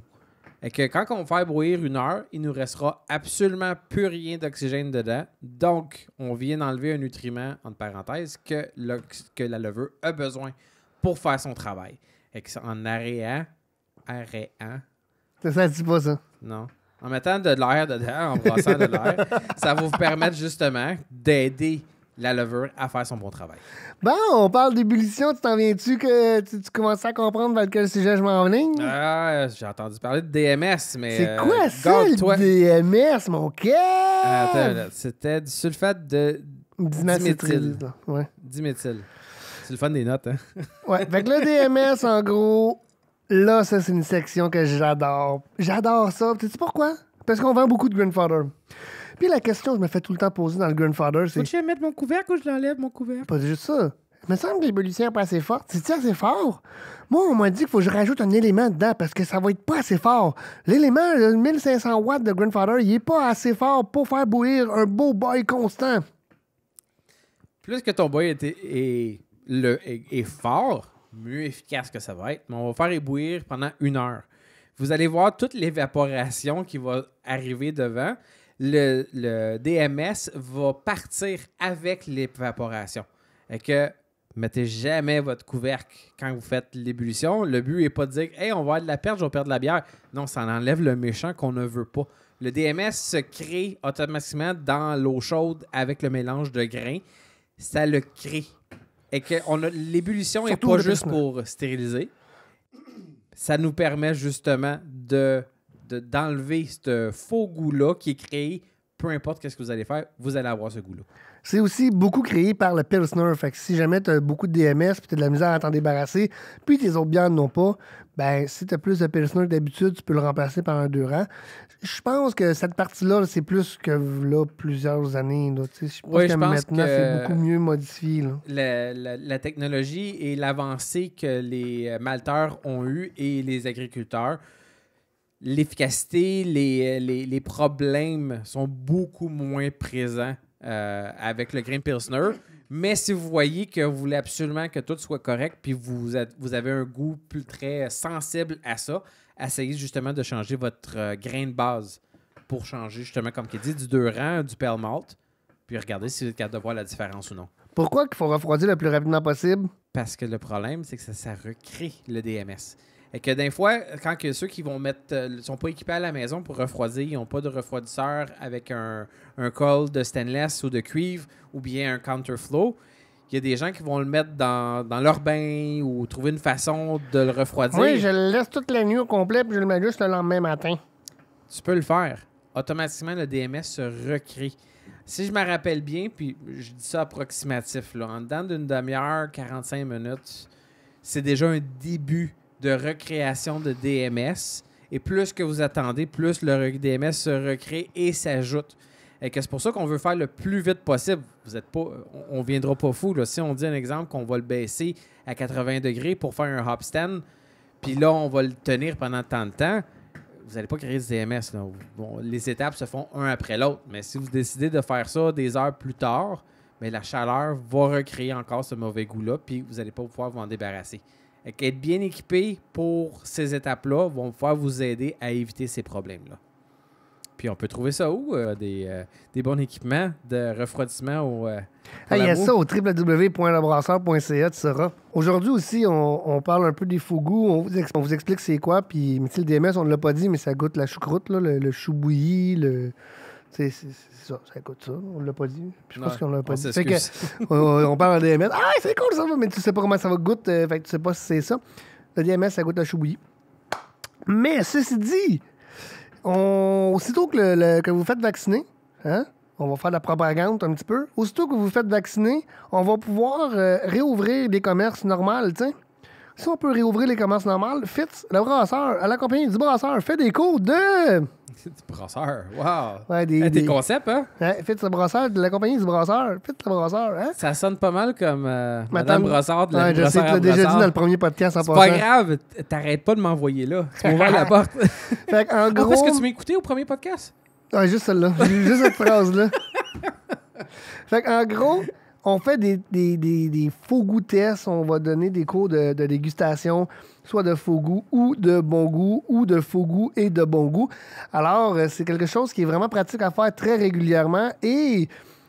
Et que quand on fait bouillir une heure, il nous restera absolument plus rien d'oxygène dedans. Donc, on vient d'enlever un nutriment, entre parenthèses, que, que la levure a besoin pour faire son travail. Et que en arrêtant... arrêtant. Ça, ne dit pas ça. Non. En mettant de l'air dedans, en brassant de l'air, ça va vous permettre justement d'aider la levure à faire son bon travail. Bon, on parle d'ébullition. Tu t'en viens-tu que tu, commences à comprendre vers quel sujet je m'enligne? Ah, j'ai entendu parler de DMS, mais. C'est euh, quoi ça, le DMS, mon cœur? Euh, c'était du sulfate de diméthyl. Diméthyl. C'est le fun des notes, hein? ouais. Fait que le DMS, en gros, là, ça, c'est une section que j'adore. J'adore ça. Tu sais pourquoi? Parce qu'on vend beaucoup de Grandfather. Puis la question que je me fais tout le temps poser dans le Grandfather, c'est. Faut-tu mettre mon couvercle ou je l'enlève, mon couvercle? Pas juste ça. Il me semble que l'ébullition n'est pas assez forte. C'est-tu assez fort? Moi, on m'a dit qu'il faut que je rajoute un élément dedans parce que ça va être pas assez fort. L'élément, de 1500 watts de Grandfather, il est pas assez fort pour faire bouillir un beau boy constant. Plus que ton boy était est le, est, fort, mieux efficace que ça va être, mais on va faire ébouillir pendant une heure. Vous allez voir toute l'évaporation qui va arriver devant. Le, DMS va partir avec l'évaporation. Et que mettez jamais votre couvercle quand vous faites l'ébullition. Le but n'est pas de dire Hey, on va avoir de la perte, je vais perdre de la bière. Non, ça enlève le méchant qu'on ne veut pas. Le DMS se crée automatiquement dans l'eau chaude avec le mélange de grains. Ça le crée. Et que l'ébullition n'est pas juste pour stériliser. Ça nous permet justement de d'enlever ce faux goût-là qui est créé. Peu importe qu'est-ce que vous allez faire, vous allez avoir ce goût-là. C'est aussi beaucoup créé par le Pilsner. Fait si jamais tu as beaucoup de DMS puis tu as de la misère à t'en débarrasser, puis tes autres bières n'ont pas, ben si tu as plus de Pilsner que d'habitude, tu peux le remplacer par un Durant je pense que cette partie-là, c'est plus que là, plusieurs années. je pense que maintenant, c'est beaucoup mieux modifié. La, technologie et l'avancée que les malteurs ont eu et les agriculteurs, l'efficacité, les, problèmes sont beaucoup moins présents euh, avec le Green Pilsner. Mais si vous voyez que vous voulez absolument que tout soit correct, puis vous, vous avez un goût plus très sensible à ça, essayez justement de changer votre euh, grain de base pour changer, justement, comme tu dit, du deux rangs, du pale malt, puis regardez si vous êtes capable de voir la différence ou non. Pourquoi qu'il faut refroidir le plus rapidement possible? Parce que le problème, c'est que ça, recrée le DMS. Et que des fois, quand ceux qui vont mettre euh, sont pas équipés à la maison pour refroidir, ils n'ont pas de refroidisseur avec un, un col de stainless ou de cuivre ou bien un counterflow, il y a des gens qui vont le mettre dans, leur bain ou trouver une façon de le refroidir. Oui, je le laisse toute la nuit au complet puis je le mets juste le lendemain matin. Tu peux le faire. Automatiquement, le DMS se recrée. Si je me rappelle bien, puis je dis ça approximatif, là, en dedans d'une demi-heure, 45 minutes, c'est déjà un début de recréation de DMS. Et plus que vous attendez, plus le DMS se recrée et s'ajoute et que c'est pour ça qu'on veut faire le plus vite possible. Vous êtes pas, on ne viendra pas fou. Si on dit un exemple qu'on va le baisser à 80 degrés pour faire un hop stand, puis là, on va le tenir pendant tant de temps, vous n'allez pas créer des DMS. les étapes se font un après l'autre. Mais si vous décidez de faire ça des heures plus tard, mais ben, la chaleur va recréer encore ce mauvais goût-là, puis vous n'allez pas pouvoir vous en débarrasser. être bien équipé pour ces étapes-là vont pouvoir vous aider à éviter ces problèmes-là. Puis on peut trouver ça où? Euh, des, euh, des, bons équipements de refroidissement au. Euh, il y a ça au www.labrasseur.ca, tu sauras. Aujourd'hui aussi, on, on, parle un peu des fougous. On vous, on vous explique c'est quoi. Puis le DMS, on ne l'a pas dit, mais ça goûte la choucroute, là, le, chou bouilli, le. C'est ça, ça goûte ça. On ne l'a pas dit. Puis je pense qu'on l'a pas dit. que, on, parle de DMS. Ah, c'est cool ça, mais tu sais pas comment ça va goûter. fait que tu sais pas si c'est ça. Le DMS, ça goûte la chou Mais ceci dit, Aussitôt que, vous faites vacciner, hein, on va faire de la propagande un petit peu. Aussitôt que vous faites vacciner, on va pouvoir euh, réouvrir des commerces normaux, tu Si on peut réouvrir les commerces normaux, Fitz, le brasseur, à la compagnie du brasseur, fait des cours de... du brasseur. Wow! Ouais, des, eh, des, concepts, hein? faites le brasseur, de la compagnie du brasseur. Faites le brasseur, hein? Ça sonne pas mal comme euh, Madame, Brasseur de la Je sais, tu l'as déjà dit dans le premier podcast en passant. C'est pas grave, t'arrêtes pas de m'envoyer là. Tu m'ouvres la porte. fait en ah, gros. Ah, ce que tu écouté au premier podcast? juste celle-là. juste cette phrase-là. fait en gros on fait des, des, des, faux goûts on va donner des cours de, de dégustation, soit de faux goût ou de bon goût ou de faux goût et de bon goût. Alors, euh, c'est quelque chose qui est vraiment pratique à faire très régulièrement et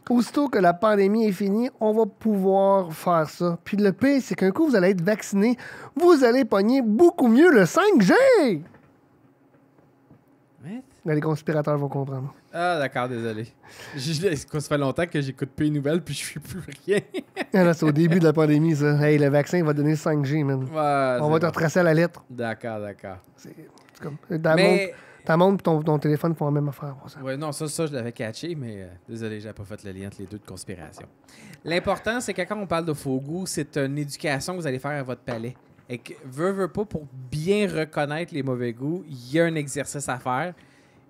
aussitôt que la pandémie est finie, on va pouvoir faire ça. Puis le pire, c'est qu'un coup, vous allez être vacciné, vous allez pogner beaucoup mieux le 5G. mais Les conspirateurs vont comprendre. Ah, d'accord, désolé. Ça fait longtemps que j'écoute plus une nouvelles puis je suis plus rien. Ah, c'est au début de la pandémie, ça. Hey, le vaccin va donner 5G, man. On va te retracer à la lettre. D'accord, d'accord. comme. Ta montre et ton, téléphone font la même affaire. Ça. non, ça, ça je l'avais catché, mais euh, désolé, n'ai pas fait le lien entre les deux de conspiration. L'important, c'est que quand on parle de faux goût, c'est une éducation que vous allez faire à votre palais. Et que, veut, pas, pour bien reconnaître les mauvais goûts, il y a un exercice à faire.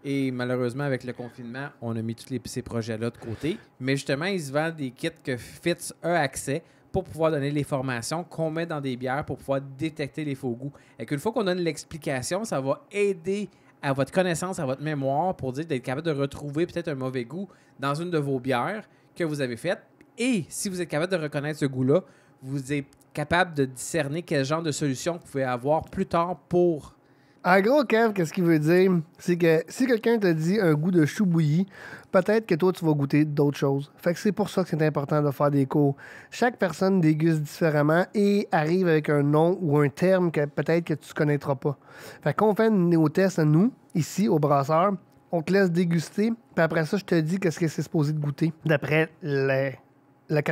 Et malheureusement, avec le confinement, on a mis tous ces projets-là de côté. Mais justement, ils se vendent des kits que FITS a accès pour pouvoir donner les formations qu'on met dans des bières pour pouvoir détecter les faux goûts. Et qu'une fois qu'on donne l'explication, ça va aider à votre connaissance, à votre mémoire pour dire d'être capable de retrouver peut-être un mauvais goût dans une de vos bières que vous avez faites. Et si vous êtes capable de reconnaître ce goût-là, vous êtes capable de discerner quel genre de solution vous pouvez avoir plus tard pour en gros, Kev, qu'est-ce qu'il veut dire? C'est que si quelqu'un te dit un goût de chou bouilli, peut-être que toi, tu vas goûter d'autres choses. Fait que c'est pour ça que c'est important de faire des cours. Chaque personne déguste différemment et arrive avec un nom ou un terme que peut-être que tu ne connaîtras pas. Fait qu'on fait nos à nous, ici, au brasseur, on te laisse déguster, puis après ça, je te dis qu'est-ce que c'est supposé de goûter, d'après la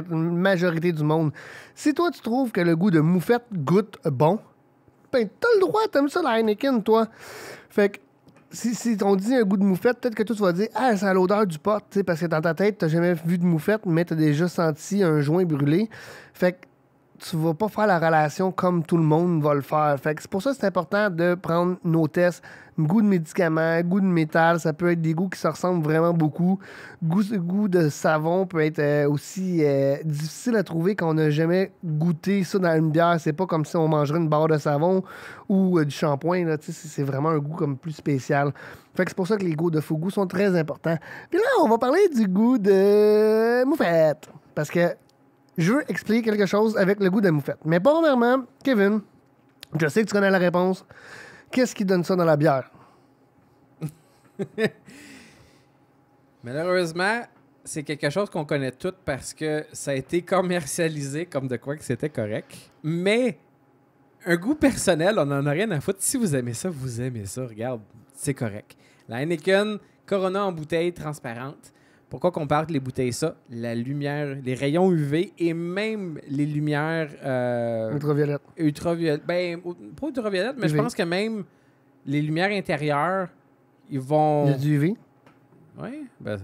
majorité du monde. Si toi, tu trouves que le goût de moufette goûte bon, ben, t'as le droit, t'aimes ça, la Heineken, toi. Fait que, si, si on dit un goût de moufette, peut-être que tu vas dire, ah, c'est à l'odeur du pot, parce que dans ta tête, t'as jamais vu de moufette, mais t'as déjà senti un joint brûlé. Fait que, tu vas pas faire la relation comme tout le monde va le faire. Fait c'est pour ça que c'est important de prendre nos tests. Goût de médicaments, goût de métal, ça peut être des goûts qui se ressemblent vraiment beaucoup. Goût, de savon peut être euh, aussi euh, difficile à trouver quand on n'a jamais goûté ça dans une bière. C'est pas comme si on mangerait une barre de savon ou euh, du shampoing. C'est vraiment un goût comme plus spécial. Fait que c'est pour ça que les goûts de faux goût sont très importants. Puis là, on va parler du goût de moufette. Parce que je veux expliquer quelque chose avec le goût de la moufette. Mais vraiment, Kevin, je sais que tu connais la réponse. Qu'est-ce qui donne ça dans la bière? Malheureusement, c'est quelque chose qu'on connaît tous parce que ça a été commercialisé comme de quoi que c'était correct. Mais un goût personnel, on n'en a rien à foutre. Si vous aimez ça, vous aimez ça. Regarde, c'est correct. La Heineken Corona en bouteille transparente. Pourquoi qu'on parle les bouteilles ça? La lumière, les rayons UV et même les lumières... Euh, ultraviolettes. Ultraviolettes. Ben, pas ultraviolettes, mais je pense que même les lumières intérieures, ils vont... Il y a du UV? Oui, ben,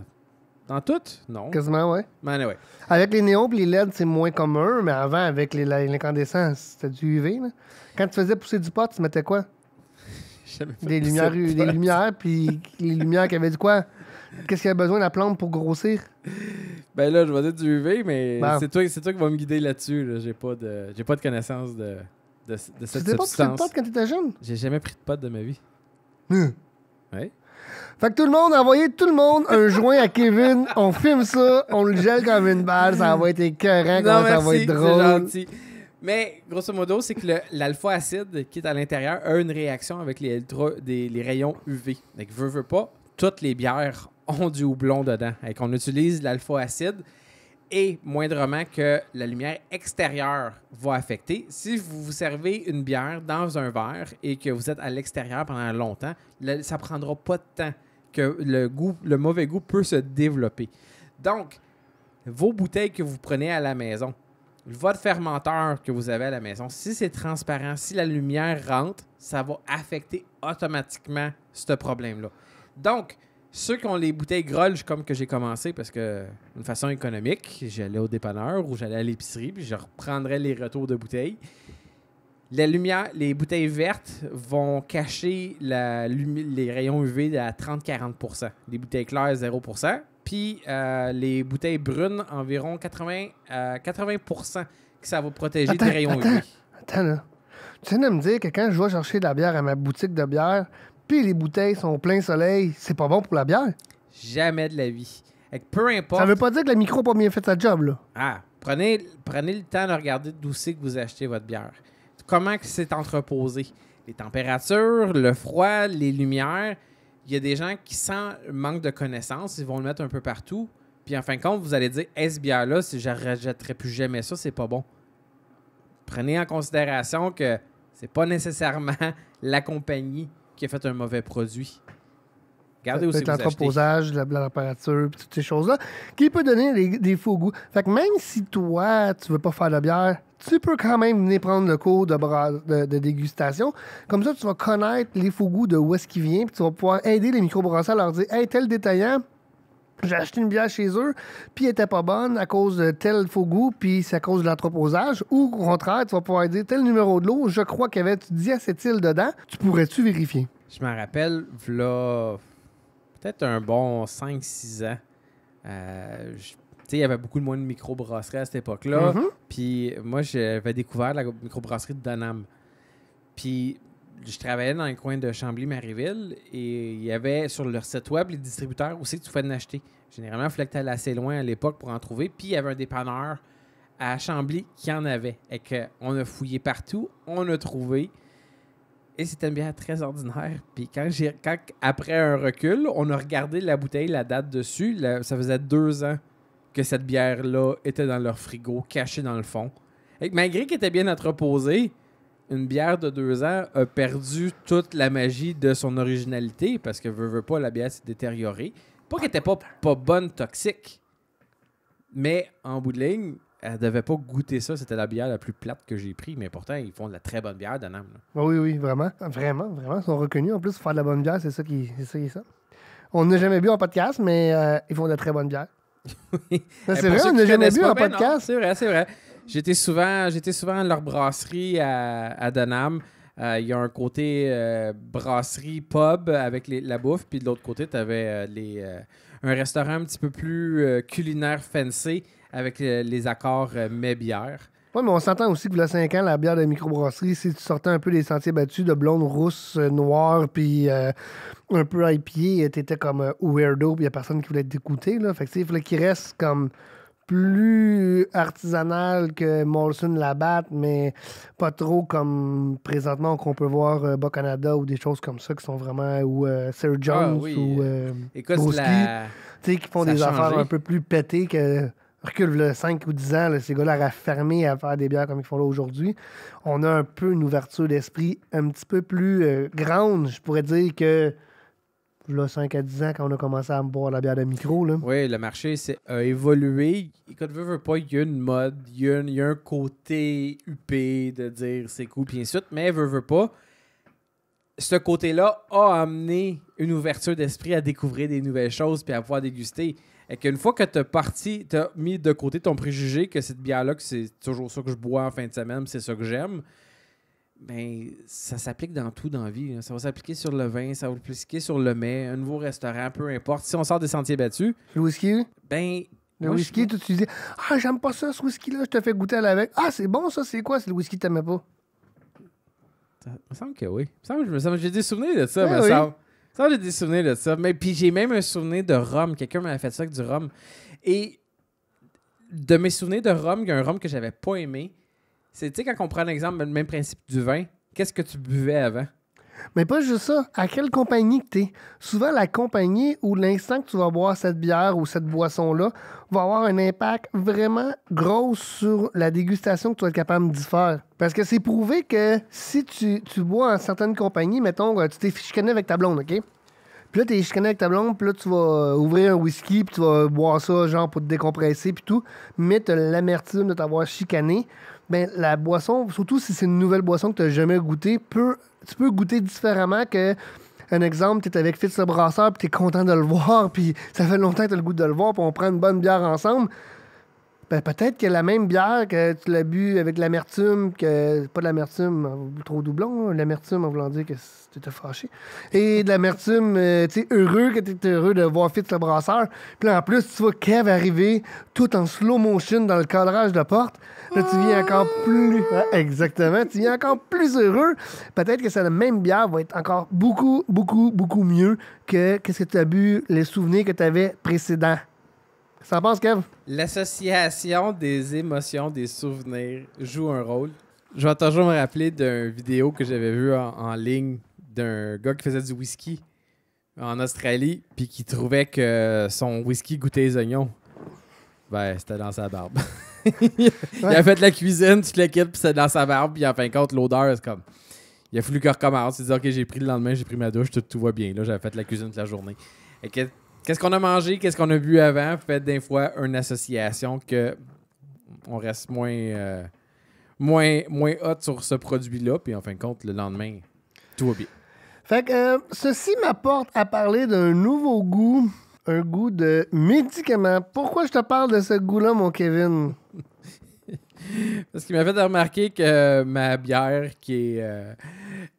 dans toutes? Non. Quasiment, oui. Mais anyway. Avec les néons et les LED, c'est moins commun, mais avant, avec l'incandescence, c'était du UV. Là. Quand tu faisais pousser du pot, tu mettais quoi? des lumières, des lumières, puis les lumières qui avaient du quoi? Qu'est-ce qu'il a besoin de la plante pour grossir? Ben là, je vais dire du UV, mais bah. c'est toi, toi qui vas me guider là-dessus. J'ai pas de j'ai pas de connaissance de, de, de tu pas pris de pot quand t'étais jeune? J'ai jamais pris de pot de ma vie. Hein? Ouais. Fait que tout le monde, envoyez tout le monde un joint à Kevin. On filme ça, on le gèle comme une balle. Ça va être écœurant, ça va être drôle. Mais grosso modo, c'est que l'alpha-acide qui est à l'intérieur a une réaction avec les, rayons UV. Donc, veut, veut pas, toutes les bières ont du houblon dedans et qu'on utilise l'alpha-acide et moindrement que la lumière extérieure va affecter. Si vous vous servez une bière dans un verre et que vous êtes à l'extérieur pendant longtemps, ça prendra pas de temps que le goût, le mauvais goût peut se développer. Donc, vos bouteilles que vous prenez à la maison, votre fermenteur que vous avez à la maison, si c'est transparent, si la lumière rentre, ça va affecter automatiquement ce problème-là. Donc, ceux qui ont les bouteilles grolge comme que j'ai commencé, parce que d'une façon économique, j'allais au dépanneur ou j'allais à l'épicerie, puis je reprendrais les retours de bouteilles. La lumière, les bouteilles vertes vont cacher la, les rayons UV à 30-40 Les bouteilles claires, 0 Puis euh, les bouteilles brunes, environ 80, 80 euh, que ça va protéger des rayons UV. Attends, Tu viens de me dire que quand je vais chercher de la bière à ma boutique de bière, les bouteilles, sont au plein soleil, c'est pas bon pour la bière? Jamais de la vie. Ça Ça veut pas dire que la micro n'a pas bien fait sa job, là. Ah, prenez, prenez le temps de regarder d'où c'est que vous achetez votre bière. Comment c'est entreposé. Les températures, le froid, les lumières. Il y a des gens qui, sans manque de connaissances, ils vont le mettre un peu partout. Puis en fin de compte, vous allez dire, est-ce bière-là, si je rejetterai plus jamais ça, c'est pas bon. Prenez en considération que c'est pas nécessairement la compagnie qui a fait un mauvais produit. Regardez aussi l'entreposage, la, la température, toutes ces choses-là, qui peut donner des, faux goûts. Fait que même si toi, tu veux pas faire de bière, tu peux quand même venir prendre le cours de, de, dégustation. Comme ça, tu vas connaître les faux goûts de où est-ce qu'ils viennent, puis tu vas pouvoir aider les microbrasseurs à leur dire Hey, tel détaillant, j'ai acheté une bière chez eux, puis elle était pas bonne à cause de tel faux goût, puis c'est à cause de l'entreposage. Ou au contraire, tu vas pouvoir dire tel numéro de l'eau, je crois qu'il y avait du diacétyl dedans. Tu pourrais-tu vérifier? Je m'en rappelle, a peut-être un bon 5-6 ans. Euh, il y avait beaucoup moins de microbrasseries à cette époque-là. Mm-hmm. Puis moi, j'avais découvert la microbrasserie de Danam. Puis je travaillais dans le coin de Chambly-Marieville et il y avait sur leur site web les distributeurs aussi que tu pouvais en Généralement, il fallait que tu assez loin à l'époque pour en trouver. Puis il y avait un dépanneur à Chambly qui en avait. Et on a fouillé partout, on a trouvé. Et c'était une bière très ordinaire. Puis quand, j'ai, après un recul, on a regardé la bouteille, la date dessus. ça faisait deux ans que cette bière-là était dans leur frigo, cachée dans le fond. Et malgré qu'elle était bien entreposée, une bière de deux ans a perdu toute la magie de son originalité parce que veut, veut pas, la bière s'est détériorée. Pas qu'elle était pas, bonne, toxique, mais en bout de ligne, elle devait pas goûter ça. C'était la bière la plus plate que j'ai pris, mais pourtant, ils font de la très bonne bière d'Anam. Ah oui, oui, vraiment. Vraiment, vraiment. Ils sont reconnus. En plus, faire de la bonne bière, c'est ça qui est ça. On n'a jamais bu en podcast, mais euh, ils font de la très bonne bière. Eh, c'est vrai, on n'a jamais bu en ben podcast. C'est vrai, c'est vrai. J'étais souvent, souvent à leur brasserie à, à euh, Il y a un côté euh, brasserie, pub avec la bouffe, puis de l'autre côté, tu avais euh, les, un restaurant un petit peu plus culinaire fancy avec les accords mais bière. Oui, mais on s'entend aussi que, il y a 5 ans, la bière de microbrasserie, si tu sortais un peu des sentiers battus de blonde, rousse, noire, puis un peu Tu étais comme weirdo, puis il n'y a personne qui voulait t'écouter. Fait il fallait qu'il reste comme plus artisanal que Molson Labatt, mais pas trop comme présentement qu'on peut voir euh, Bas-Canada ou des choses comme ça qui sont vraiment. ou euh, Sir ah Jones ou euh, euh sais qui font des affaires un peu plus pétées que. Recule le 5 ou 10 ans, là, ces gars-là fermer à faire des bières comme ils font là aujourd'hui. On a un peu une ouverture d'esprit un petit peu plus grande, je pourrais dire, que là, 5 à 10 ans quand on a commencé à boire la bière de micro. Oui, le marché a évolué. Écoute, veux, veux pas, il y a une mode, il y, a un côté huppé de dire c'est cool, puis ensuite, mais veux, pas. Ce côté-là a amené une ouverture d'esprit à découvrir des nouvelles choses puis à pouvoir déguster. Et qu'une fois que tu parti, tu as mis de côté ton préjugé que cette bière-là, que c'est toujours ça que je bois en fin de semaine, c'est ça que j'aime, ben, ça s'applique dans tout dans la vie. Ça va s'appliquer sur le vin, ça va s'appliquer sur le mets, un nouveau restaurant, peu importe. Si on sort des sentiers battus. Le whisky? Ben. Le whisky, tout tu dis Ah, j'aime pas ça, ce whisky-là, je te fais goûter à l'avec. Ah, c'est bon, ça, c'est quoi? C'est le whisky que t'aimais pas? Ça, me semble que oui. Ça me semble j'ai des souvenirs de ça. Ben ça, ça j'ai des souvenirs de ça. Mais puis j'ai même un souvenir de rhum. Quelqu'un m'a fait ça avec du rhum. Et de mes souvenirs de rhum, il y a un rhum que j'avais pas aimé c'est, tu sais, quand on prend l'exemple, le même principe du vin, qu'est-ce que tu buvais avant? Mais pas juste ça. À quelle compagnie que t'es? Souvent, la compagnie ou l'instant que tu vas boire cette bière ou cette boisson-là va avoir un impact vraiment gros sur la dégustation que tu vas être capable d'y faire. Parce que c'est prouvé que si tu, tu bois en certaines compagnies, mettons, euh, tu t'es chicané avec ta blonde, OK? Puis là, t'es chicané avec ta blonde, puis là, tu vas euh, ouvrir un whisky, puis tu vas boire ça, genre, pour te décompresser, puis tout. Mais t'as l'amertume de t'avoir chicané ben, la boisson, surtout si c'est une nouvelle boisson que tu n'as jamais goûtée, tu peux goûter différemment que un exemple, tu es avec Fitz le brasseur, puis tu es content de le voir, puis ça fait longtemps que tu le goût de le voir, puis on prend une bonne bière ensemble. Ben, peut-être que la même bière que tu l'as bu avec l'amertume, que pas de l'amertume, trop doublon, l'amertume en voulant dire que tu étais fâché. Et de l'amertume, euh, tu sais, heureux que tu étais heureux de voir fit le brasseur. Puis en plus, tu vois Kev arriver tout en slow motion dans le cadrage de la porte. Là, tu viens encore plus. exactement, tu viens encore plus heureux. Peut-être que cette même bière va être encore beaucoup, beaucoup, beaucoup mieux que ce que tu as bu, les souvenirs que tu avais précédents. Ça passe, Kev? L'association des émotions, des souvenirs joue un rôle. Je vais toujours me rappeler d'une vidéo que j'avais vue en, ligne d'un gars qui faisait du whisky en Australie, puis qui trouvait que son whisky goûtait les oignons. Ben, c'était dans sa barbe. il a fait la cuisine, tu l'équipe quittes, puis c'était dans sa barbe, puis en fin de compte, l'odeur, c'est comme. Il a fallu qu'il recommence. Il dit Ok, j'ai pris le lendemain, j'ai pris ma douche, tout, va bien. Là, j'avais fait la cuisine toute la journée. Et Qu'est-ce qu'on a mangé, qu'est-ce qu'on a bu avant, faites des fois une association que on reste moins, euh, moins, moins hot sur ce produit-là, puis en fin de compte, le lendemain, tout va bien. Fait que euh, ceci m'apporte à parler d'un nouveau goût, un goût de médicament. Pourquoi je te parle de ce goût-là, mon Kevin? Parce qu'il m'a fait remarquer que ma bière, qui est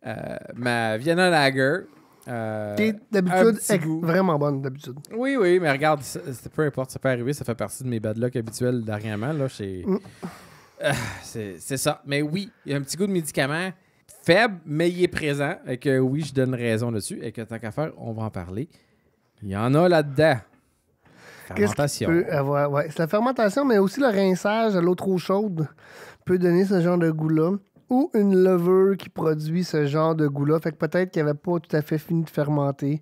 euh, ma Vienna Lager, euh, T'es d'habitude vraiment bonne d'habitude. Oui, oui, mais regarde, c'est peu importe, ça peut arriver, ça fait partie de mes bad luck habituels dernièrement. Là, mm. ah, c'est ça. Mais oui, il y a un petit goût de médicament faible, mais il est présent. Et que oui, je donne raison là dessus. Et que tant qu'à faire, on va en parler. Il y en a là-dedans. Fermentation. c'est la fermentation, mais aussi le rinçage à l'eau trop chaude peut donner ce genre de goût-là ou une levure qui produit ce genre de goût-là. Fait que peut-être qu'il n'avait pas tout à fait fini de fermenter,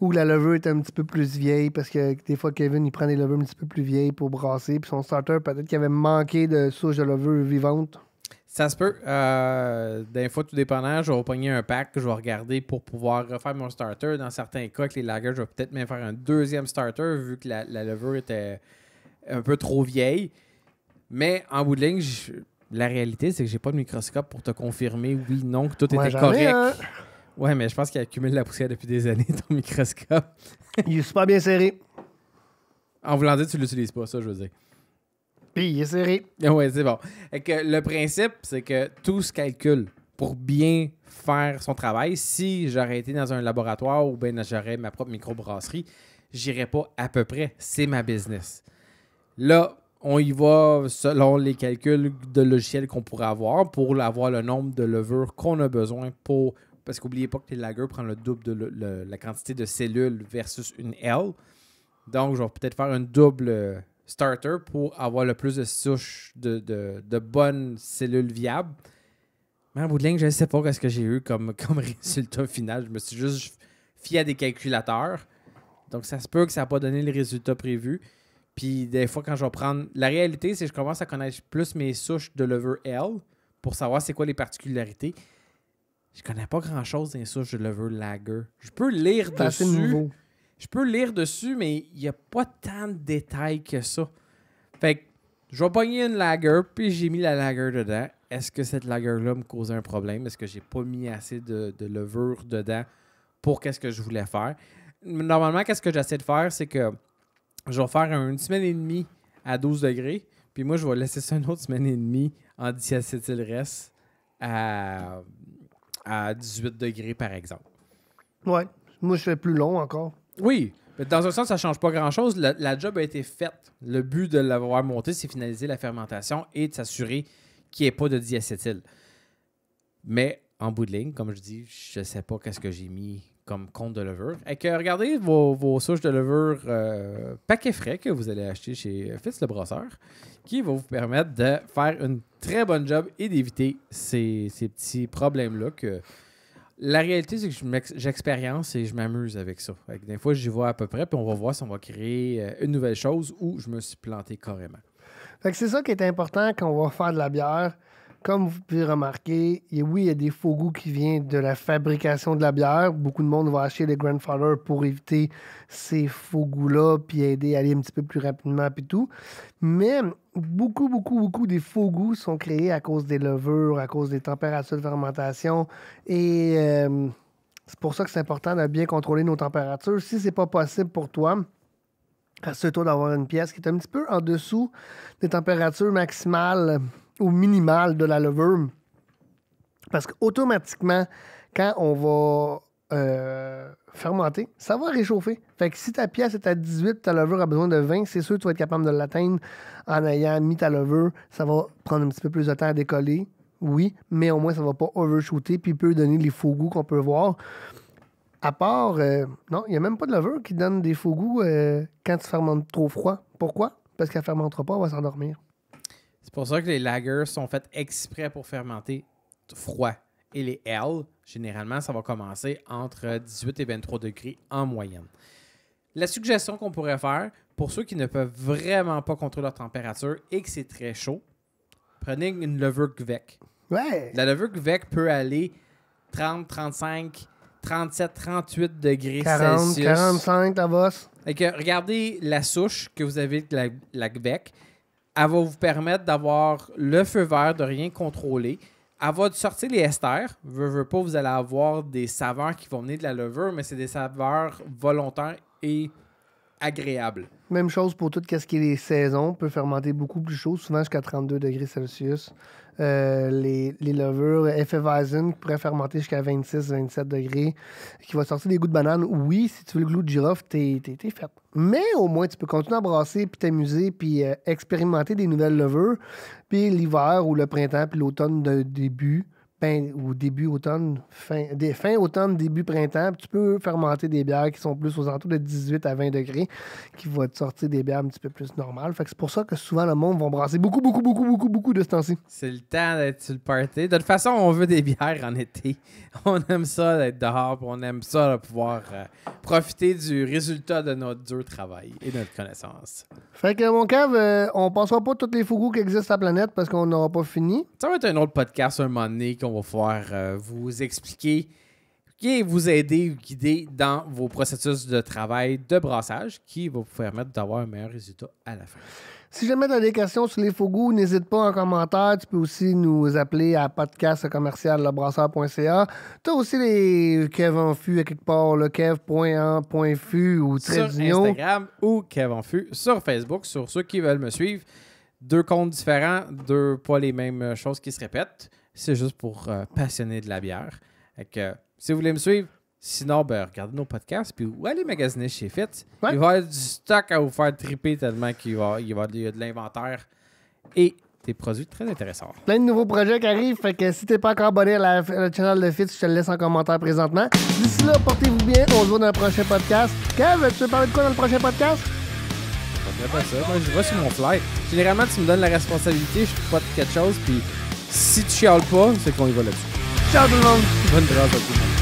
ou la levure était un petit peu plus vieille, parce que des fois, Kevin, il prend des levures un petit peu plus vieilles pour brasser, puis son starter, peut-être qu'il avait manqué de souches de levure vivante. Ça se peut. Euh, des fois, tout dépendant, je vais reprendre un pack que je vais regarder pour pouvoir refaire mon starter. Dans certains cas, avec les lagers, je vais peut-être même faire un deuxième starter vu que la, la levure était un peu trop vieille. Mais en bout de ligne, je, la réalité, c'est que j'ai pas de microscope pour te confirmer, oui, non, que tout était correct. Ouais, mais je pense qu'il accumule la poussière depuis des années, ton microscope. il est pas bien serré. En voulant dire, tu l'utilises pas, ça, je veux dire. Puis il est serré. Ouais, c'est bon. Et que le principe, c'est que tout se calcule pour bien faire son travail. Si j'aurais été dans un laboratoire ou bien j'aurais ma propre microbrasserie, j'irais pas à peu près. C'est ma business. Là, on y va selon les calculs de logiciels qu'on pourrait avoir pour avoir le nombre de levures qu'on a besoin pour. Parce qu'oubliez pas que les lagers prennent le double de la quantité de cellules versus une L. Donc, je vais peut-être faire un double starter pour avoir le plus de souches de, bonnes cellules viables. Mais en bout de ligne, je ne sais pas ce que j'ai eu comme, comme résultat final. Je me suis juste fié à des calculateurs. Donc, ça se peut que ça n'a pas donné les résultats prévus. Puis des fois, quand je vais prendre. La réalité, c'est que je commence à connaître plus mes souches de levure L pour savoir c'est quoi les particularités. Je connais pas grand chose des souches de levure lager. Je peux lire dessus. Je peux lire dessus, mais il n'y a pas tant de détails que ça. Fait que je vais pogner une lager, puis j'ai mis la lager dedans. Est-ce que cette lager-là me causait un problème? Est-ce que j'ai pas mis assez de, de levure dedans pour qu'est-ce que je voulais faire? Normalement, qu'est-ce que j'essaie de faire, c'est que je vais faire une semaine et demie à 12 degrés. Puis moi, je vais laisser ça une autre semaine et demie en reste à, à 18 degrés, par exemple. Ouais. Moi, je fais plus long encore. Oui. Mais dans un sens, ça ne change pas grand-chose. La, job a été faite. Le but de l'avoir monté, c'est finaliser la fermentation et de s'assurer qu'il n'y ait pas de diacétyl. Mais en bout de ligne, comme je dis, je sais pas qu'est-ce que j'ai mis comme compte de levure. Et que regardez vos, souches de levure euh, paquet frais que vous allez acheter chez Fitz le Brasseur, qui va vous permettre de faire une très bonne job et d'éviter ces, petits problèmes-là que. La réalité, c'est que j'expérience et je m'amuse avec ça. des fois, j'y vois à peu près, puis on va voir si on va créer euh, une nouvelle chose ou je me suis planté carrément. c'est ça qui est important quand on va faire de la bière comme vous pouvez remarquer, et oui, il y a des faux goûts qui viennent de la fabrication de la bière. Beaucoup de monde va acheter des grandfather pour éviter ces faux goûts-là, puis aider à aller un petit peu plus rapidement, puis tout. Mais beaucoup, beaucoup, beaucoup des faux goûts sont créés à cause des levures, à cause des températures de fermentation. Et euh, c'est pour ça que c'est important de bien contrôler nos températures. Si ce n'est pas possible pour toi, assure-toi d'avoir une pièce qui est un petit peu en dessous des températures maximales au minimal de la levure. Parce qu'automatiquement, quand on va euh, fermenter, ça va réchauffer. Fait que si ta pièce est à 18, ta levure a besoin de 20, c'est sûr que tu vas être capable de l'atteindre en ayant mis ta levure. Ça va prendre un petit peu plus de temps à décoller, oui, mais au moins ça va pas overshooter puis peut donner les faux goûts qu'on peut voir. À part, euh, non, il n'y a même pas de levure qui donne des faux goûts euh, quand tu fermentes trop froid. Pourquoi? Parce qu'elle ne fermentera pas, elle va s'endormir. C'est pour ça que les lagers sont faits exprès pour fermenter froid. Et les L, généralement, ça va commencer entre 18 et 23 degrés en moyenne. La suggestion qu'on pourrait faire pour ceux qui ne peuvent vraiment pas contrôler leur température et que c'est très chaud, prenez une levure Gvec. Ouais. La levure Gvec peut aller 30, 35, 37, 38 degrés 40, 45, ta bosse. regardez la souche que vous avez de la, la Gvec elle va vous permettre d'avoir le feu vert, de rien contrôler. Elle va sortir les esters. Veux, veux pas, vous allez avoir des saveurs qui vont venir de la levure, mais c'est des saveurs volontaires et agréables. Même chose pour tout ce qui est les saisons. On peut fermenter beaucoup plus chaud, souvent jusqu'à 32 degrés Celsius. Euh, les, les levures qui pourraient fermenter jusqu'à 26-27 degrés, qui va sortir des goûts de banane. Oui, si tu veux le glou de girofle, t'es, fait. Mais au moins, tu peux continuer à brasser, puis t'amuser, puis euh, expérimenter des nouvelles levures. Puis l'hiver ou le printemps, puis l'automne de début, début automne, fin, des, automne, début printemps. Tu peux fermenter des bières qui sont plus aux alentours de 18 à 20 degrés, qui vont te sortir des bières un petit peu plus normales. Fait que c'est pour ça que souvent le monde va brasser beaucoup, beaucoup, beaucoup, beaucoup, beaucoup de ce temps-ci. C'est le temps d'être sur le party. De toute façon, on veut des bières en été. On aime ça d'être dehors, on aime ça de pouvoir euh, profiter du résultat de notre dur travail et de notre connaissance. Fait que mon cave, euh, on passera pas toutes les fougous qui existent sur la planète parce qu'on n'aura pas fini. Ça va être un autre podcast un moment donné qu'on on va pouvoir euh, vous expliquer et vous aider ou guider dans vos processus de travail de brassage qui va vous permettre d'avoir un meilleur résultat à la fin. Si jamais tu as des questions sur les faux goûts, n'hésite pas en commentaire. Tu peux aussi nous appeler à podcast commercial Tu as aussi les Kev en fût à quelque part, le kev.en.fu ou très Instagram ou Kev en sur Facebook, sur ceux qui veulent me suivre. Deux comptes différents, deux pas les mêmes choses qui se répètent c'est juste pour euh, passionner de la bière. Fait que, si vous voulez me suivre, sinon, ben, regardez nos podcasts, puis ou allez magasiner chez Fit. Il va y avoir du stock à vous faire triper tellement qu'il va, il y a de l'inventaire et des produits très intéressants. Plein de nouveaux projets qui arrivent, fait que si t'es pas encore abonné à la, channel de Fit, je te le laisse en commentaire présentement. D'ici là, portez-vous bien, on se voit dans le prochain podcast. Kev, tu veux parler de quoi dans le prochain podcast? Pas ça. Moi, je vois sur mon fly. Généralement, tu me donnes la responsabilité, je pas de quelque chose, puis si tu chiales pas, c'est qu'on y va là-dessus. Ciao tout le monde! Bonne grâce à tout le monde.